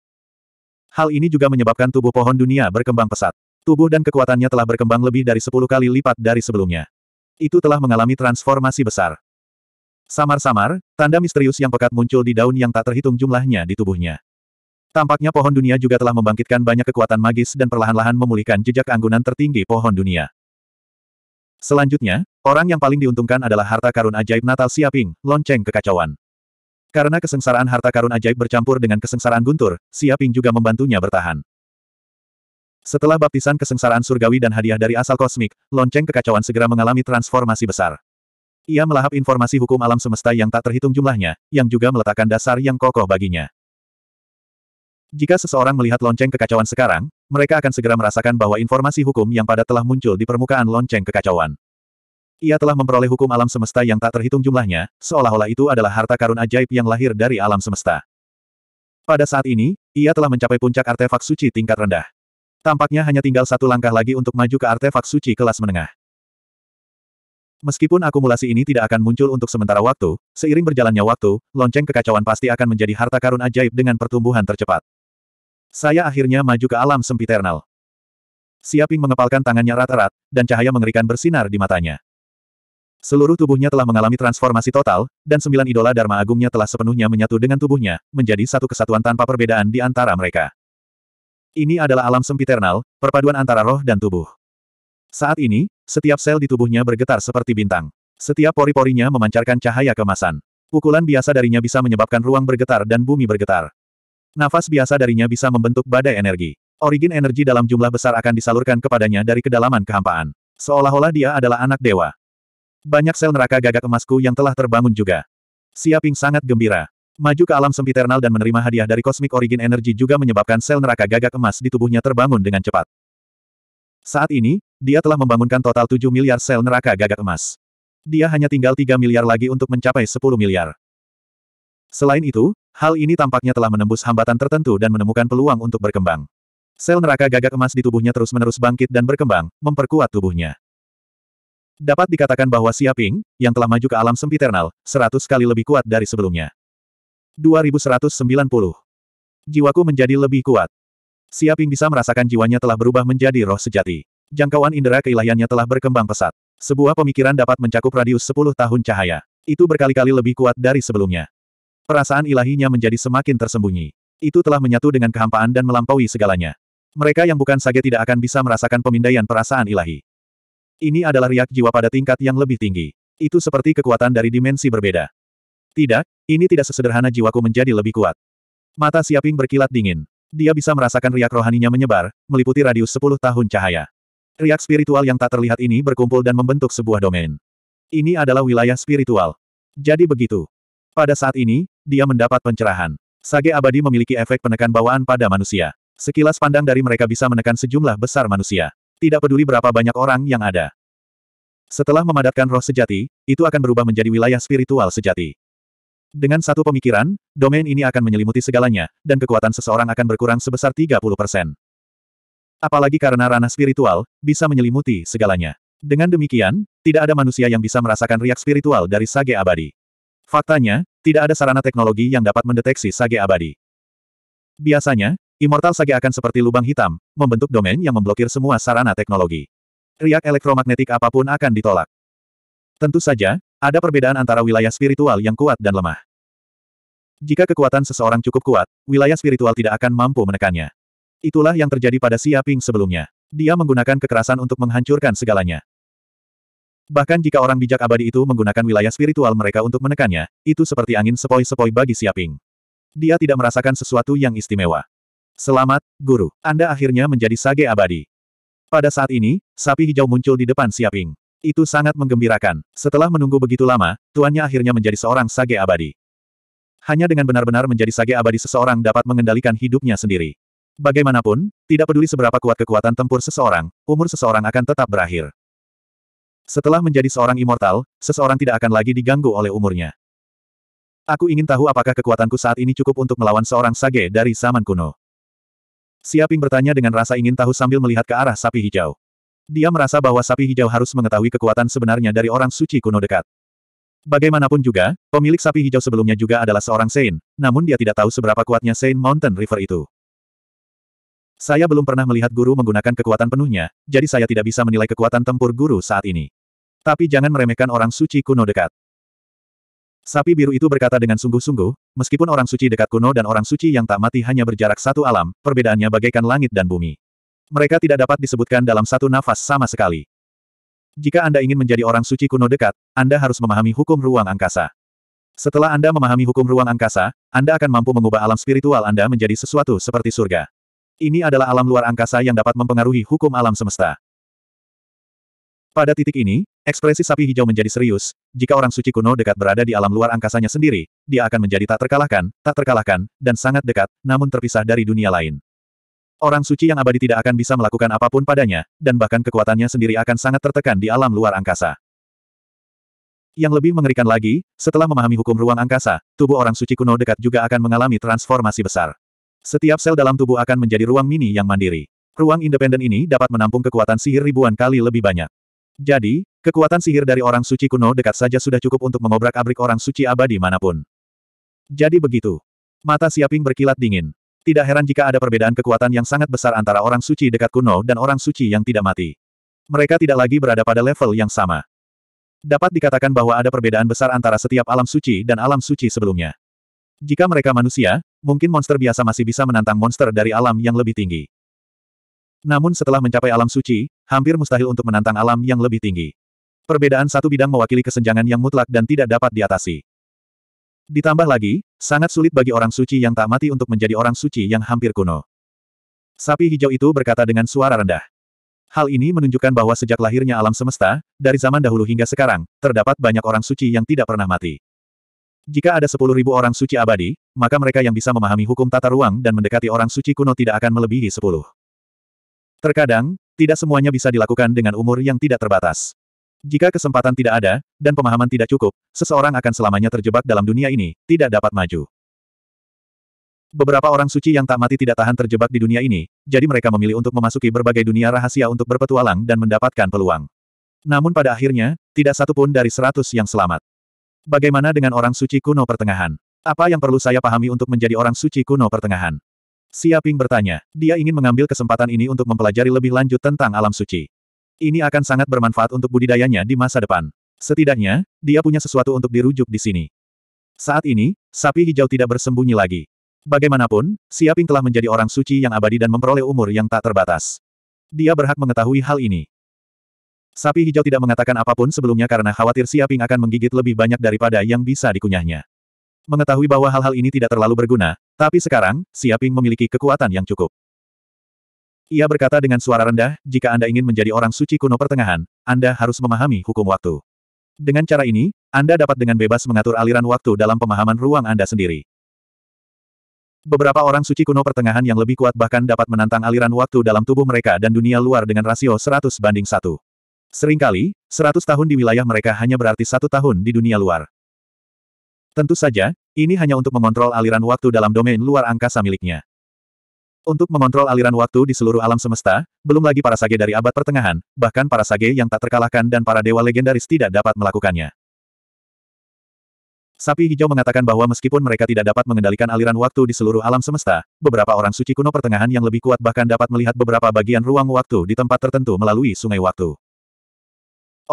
Hal ini juga menyebabkan tubuh pohon dunia berkembang pesat. Tubuh dan kekuatannya telah berkembang lebih dari 10 kali lipat dari sebelumnya. Itu telah mengalami transformasi besar. Samar-samar, tanda misterius yang pekat muncul di daun yang tak terhitung jumlahnya di tubuhnya. Tampaknya pohon dunia juga telah membangkitkan banyak kekuatan magis dan perlahan-lahan memulihkan jejak anggunan tertinggi pohon dunia. Selanjutnya, orang yang paling diuntungkan adalah harta karun ajaib Natal Siaping, lonceng kekacauan. Karena kesengsaraan harta karun ajaib bercampur dengan kesengsaraan guntur, Siaping juga membantunya bertahan. Setelah baptisan kesengsaraan surgawi dan hadiah dari asal kosmik, lonceng kekacauan segera mengalami transformasi besar. Ia melahap informasi hukum alam semesta yang tak terhitung jumlahnya, yang juga meletakkan dasar yang kokoh baginya. Jika seseorang melihat lonceng kekacauan sekarang, mereka akan segera merasakan bahwa informasi hukum yang padat telah muncul di permukaan lonceng kekacauan. Ia telah memperoleh hukum alam semesta yang tak terhitung jumlahnya, seolah-olah itu adalah harta karun ajaib yang lahir dari alam semesta. Pada saat ini, ia telah mencapai puncak artefak suci tingkat rendah. Tampaknya hanya tinggal satu langkah lagi untuk maju ke artefak suci kelas menengah. Meskipun akumulasi ini tidak akan muncul untuk sementara waktu, seiring berjalannya waktu, lonceng kekacauan pasti akan menjadi harta karun ajaib dengan pertumbuhan tercepat. Saya akhirnya maju ke alam sempiternal. Siaping mengepalkan tangannya rata rat dan cahaya mengerikan bersinar di matanya. Seluruh tubuhnya telah mengalami transformasi total, dan sembilan idola Dharma Agungnya telah sepenuhnya menyatu dengan tubuhnya, menjadi satu kesatuan tanpa perbedaan di antara mereka. Ini adalah alam sempiternal, perpaduan antara roh dan tubuh. Saat ini, setiap sel di tubuhnya bergetar seperti bintang. Setiap pori-porinya memancarkan cahaya kemasan. Pukulan biasa darinya bisa menyebabkan ruang bergetar dan bumi bergetar. Nafas biasa darinya bisa membentuk badai energi. Origin energi dalam jumlah besar akan disalurkan kepadanya dari kedalaman kehampaan. Seolah-olah dia adalah anak dewa. Banyak sel neraka gagak emasku yang telah terbangun juga. Siaping sangat gembira. Maju ke alam sempiternal dan menerima hadiah dari Cosmic Origin Energy juga menyebabkan sel neraka gagak emas di tubuhnya terbangun dengan cepat. Saat ini, dia telah membangunkan total 7 miliar sel neraka gagak emas. Dia hanya tinggal 3 miliar lagi untuk mencapai 10 miliar. Selain itu, hal ini tampaknya telah menembus hambatan tertentu dan menemukan peluang untuk berkembang. Sel neraka gagak emas di tubuhnya terus-menerus bangkit dan berkembang, memperkuat tubuhnya. Dapat dikatakan bahwa Siaping, yang telah maju ke alam sempiternal, seratus kali lebih kuat dari sebelumnya. 2190. Jiwaku menjadi lebih kuat. Siaping bisa merasakan jiwanya telah berubah menjadi roh sejati. Jangkauan indera keilahiannya telah berkembang pesat. Sebuah pemikiran dapat mencakup radius 10 tahun cahaya. Itu berkali-kali lebih kuat dari sebelumnya. Perasaan ilahinya menjadi semakin tersembunyi. Itu telah menyatu dengan kehampaan dan melampaui segalanya. Mereka yang bukan sage tidak akan bisa merasakan pemindaian perasaan ilahi. Ini adalah riak jiwa pada tingkat yang lebih tinggi. Itu seperti kekuatan dari dimensi berbeda. Tidak, ini tidak sesederhana jiwaku menjadi lebih kuat. Mata Siaping berkilat dingin. Dia bisa merasakan riak rohaninya menyebar, meliputi radius 10 tahun cahaya. Riak spiritual yang tak terlihat ini berkumpul dan membentuk sebuah domain. Ini adalah wilayah spiritual. Jadi begitu. Pada saat ini, dia mendapat pencerahan. Sage abadi memiliki efek penekan bawaan pada manusia. Sekilas pandang dari mereka bisa menekan sejumlah besar manusia tidak peduli berapa banyak orang yang ada. Setelah memadatkan roh sejati, itu akan berubah menjadi wilayah spiritual sejati. Dengan satu pemikiran, domain ini akan menyelimuti segalanya, dan kekuatan seseorang akan berkurang sebesar 30%. Apalagi karena ranah spiritual, bisa menyelimuti segalanya. Dengan demikian, tidak ada manusia yang bisa merasakan riak spiritual dari sage abadi. Faktanya, tidak ada sarana teknologi yang dapat mendeteksi sage abadi. Biasanya, Immortal Sage akan seperti lubang hitam, membentuk domain yang memblokir semua sarana teknologi. Riak elektromagnetik apapun akan ditolak. Tentu saja, ada perbedaan antara wilayah spiritual yang kuat dan lemah. Jika kekuatan seseorang cukup kuat, wilayah spiritual tidak akan mampu menekannya. Itulah yang terjadi pada Siaping sebelumnya. Dia menggunakan kekerasan untuk menghancurkan segalanya. Bahkan jika orang bijak abadi itu menggunakan wilayah spiritual mereka untuk menekannya, itu seperti angin sepoi-sepoi bagi Siaping. Dia tidak merasakan sesuatu yang istimewa. Selamat, Guru. Anda akhirnya menjadi sage abadi. Pada saat ini, sapi hijau muncul di depan Siaping. Itu sangat menggembirakan. Setelah menunggu begitu lama, tuannya akhirnya menjadi seorang sage abadi. Hanya dengan benar-benar menjadi sage abadi seseorang dapat mengendalikan hidupnya sendiri. Bagaimanapun, tidak peduli seberapa kuat kekuatan tempur seseorang, umur seseorang akan tetap berakhir. Setelah menjadi seorang immortal, seseorang tidak akan lagi diganggu oleh umurnya. Aku ingin tahu apakah kekuatanku saat ini cukup untuk melawan seorang sage dari zaman kuno. Siaping bertanya dengan rasa ingin tahu sambil melihat ke arah sapi hijau. Dia merasa bahwa sapi hijau harus mengetahui kekuatan sebenarnya dari orang suci kuno dekat. Bagaimanapun juga, pemilik sapi hijau sebelumnya juga adalah seorang Saint, namun dia tidak tahu seberapa kuatnya Saint Mountain River itu. Saya belum pernah melihat guru menggunakan kekuatan penuhnya, jadi saya tidak bisa menilai kekuatan tempur guru saat ini. Tapi jangan meremehkan orang suci kuno dekat. Sapi biru itu berkata dengan sungguh-sungguh, Meskipun orang suci dekat kuno dan orang suci yang tak mati hanya berjarak satu alam, perbedaannya bagaikan langit dan bumi. Mereka tidak dapat disebutkan dalam satu nafas sama sekali. Jika Anda ingin menjadi orang suci kuno dekat, Anda harus memahami hukum ruang angkasa. Setelah Anda memahami hukum ruang angkasa, Anda akan mampu mengubah alam spiritual Anda menjadi sesuatu seperti surga. Ini adalah alam luar angkasa yang dapat mempengaruhi hukum alam semesta. Pada titik ini, Ekspresi sapi hijau menjadi serius, jika orang suci kuno dekat berada di alam luar angkasanya sendiri, dia akan menjadi tak terkalahkan, tak terkalahkan, dan sangat dekat, namun terpisah dari dunia lain. Orang suci yang abadi tidak akan bisa melakukan apapun padanya, dan bahkan kekuatannya sendiri akan sangat tertekan di alam luar angkasa. Yang lebih mengerikan lagi, setelah memahami hukum ruang angkasa, tubuh orang suci kuno dekat juga akan mengalami transformasi besar. Setiap sel dalam tubuh akan menjadi ruang mini yang mandiri. Ruang independen ini dapat menampung kekuatan sihir ribuan kali lebih banyak. Jadi, Kekuatan sihir dari orang suci kuno dekat saja sudah cukup untuk mengobrak-abrik orang suci abadi manapun. Jadi begitu. Mata Siaping berkilat dingin. Tidak heran jika ada perbedaan kekuatan yang sangat besar antara orang suci dekat kuno dan orang suci yang tidak mati. Mereka tidak lagi berada pada level yang sama. Dapat dikatakan bahwa ada perbedaan besar antara setiap alam suci dan alam suci sebelumnya. Jika mereka manusia, mungkin monster biasa masih bisa menantang monster dari alam yang lebih tinggi. Namun setelah mencapai alam suci, hampir mustahil untuk menantang alam yang lebih tinggi perbedaan satu bidang mewakili kesenjangan yang mutlak dan tidak dapat diatasi. Ditambah lagi, sangat sulit bagi orang suci yang tak mati untuk menjadi orang suci yang hampir kuno. Sapi hijau itu berkata dengan suara rendah. Hal ini menunjukkan bahwa sejak lahirnya alam semesta, dari zaman dahulu hingga sekarang, terdapat banyak orang suci yang tidak pernah mati. Jika ada 10.000 orang suci abadi, maka mereka yang bisa memahami hukum tata ruang dan mendekati orang suci kuno tidak akan melebihi 10. Terkadang, tidak semuanya bisa dilakukan dengan umur yang tidak terbatas. Jika kesempatan tidak ada, dan pemahaman tidak cukup, seseorang akan selamanya terjebak dalam dunia ini, tidak dapat maju. Beberapa orang suci yang tak mati tidak tahan terjebak di dunia ini, jadi mereka memilih untuk memasuki berbagai dunia rahasia untuk berpetualang dan mendapatkan peluang. Namun pada akhirnya, tidak satu pun dari seratus yang selamat. Bagaimana dengan orang suci kuno pertengahan? Apa yang perlu saya pahami untuk menjadi orang suci kuno pertengahan? Xia bertanya. Dia ingin mengambil kesempatan ini untuk mempelajari lebih lanjut tentang alam suci. Ini akan sangat bermanfaat untuk budidayanya di masa depan. Setidaknya, dia punya sesuatu untuk dirujuk di sini. Saat ini, sapi hijau tidak bersembunyi lagi. Bagaimanapun, Siaping telah menjadi orang suci yang abadi dan memperoleh umur yang tak terbatas. Dia berhak mengetahui hal ini. Sapi hijau tidak mengatakan apapun sebelumnya karena khawatir Siaping akan menggigit lebih banyak daripada yang bisa dikunyahnya. Mengetahui bahwa hal-hal ini tidak terlalu berguna, tapi sekarang, Siaping memiliki kekuatan yang cukup. Ia berkata dengan suara rendah, jika Anda ingin menjadi orang suci kuno pertengahan, Anda harus memahami hukum waktu. Dengan cara ini, Anda dapat dengan bebas mengatur aliran waktu dalam pemahaman ruang Anda sendiri. Beberapa orang suci kuno pertengahan yang lebih kuat bahkan dapat menantang aliran waktu dalam tubuh mereka dan dunia luar dengan rasio 100 banding 1. Seringkali, 100 tahun di wilayah mereka hanya berarti satu tahun di dunia luar. Tentu saja, ini hanya untuk mengontrol aliran waktu dalam domain luar angkasa miliknya. Untuk mengontrol aliran waktu di seluruh alam semesta, belum lagi para sage dari abad pertengahan, bahkan para sage yang tak terkalahkan dan para dewa legendaris tidak dapat melakukannya. Sapi hijau mengatakan bahwa meskipun mereka tidak dapat mengendalikan aliran waktu di seluruh alam semesta, beberapa orang suci kuno pertengahan yang lebih kuat bahkan dapat melihat beberapa bagian ruang waktu di tempat tertentu melalui sungai waktu.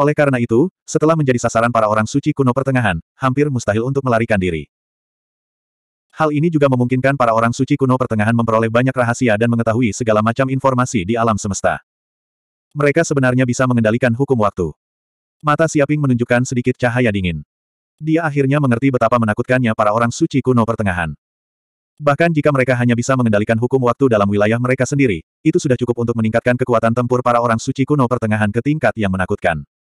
Oleh karena itu, setelah menjadi sasaran para orang suci kuno pertengahan, hampir mustahil untuk melarikan diri. Hal ini juga memungkinkan para orang suci kuno pertengahan memperoleh banyak rahasia dan mengetahui segala macam informasi di alam semesta. Mereka sebenarnya bisa mengendalikan hukum waktu. Mata Siaping menunjukkan sedikit cahaya dingin. Dia akhirnya mengerti betapa menakutkannya para orang suci kuno pertengahan. Bahkan jika mereka hanya bisa mengendalikan hukum waktu dalam wilayah mereka sendiri, itu sudah cukup untuk meningkatkan kekuatan tempur para orang suci kuno pertengahan ke tingkat yang menakutkan.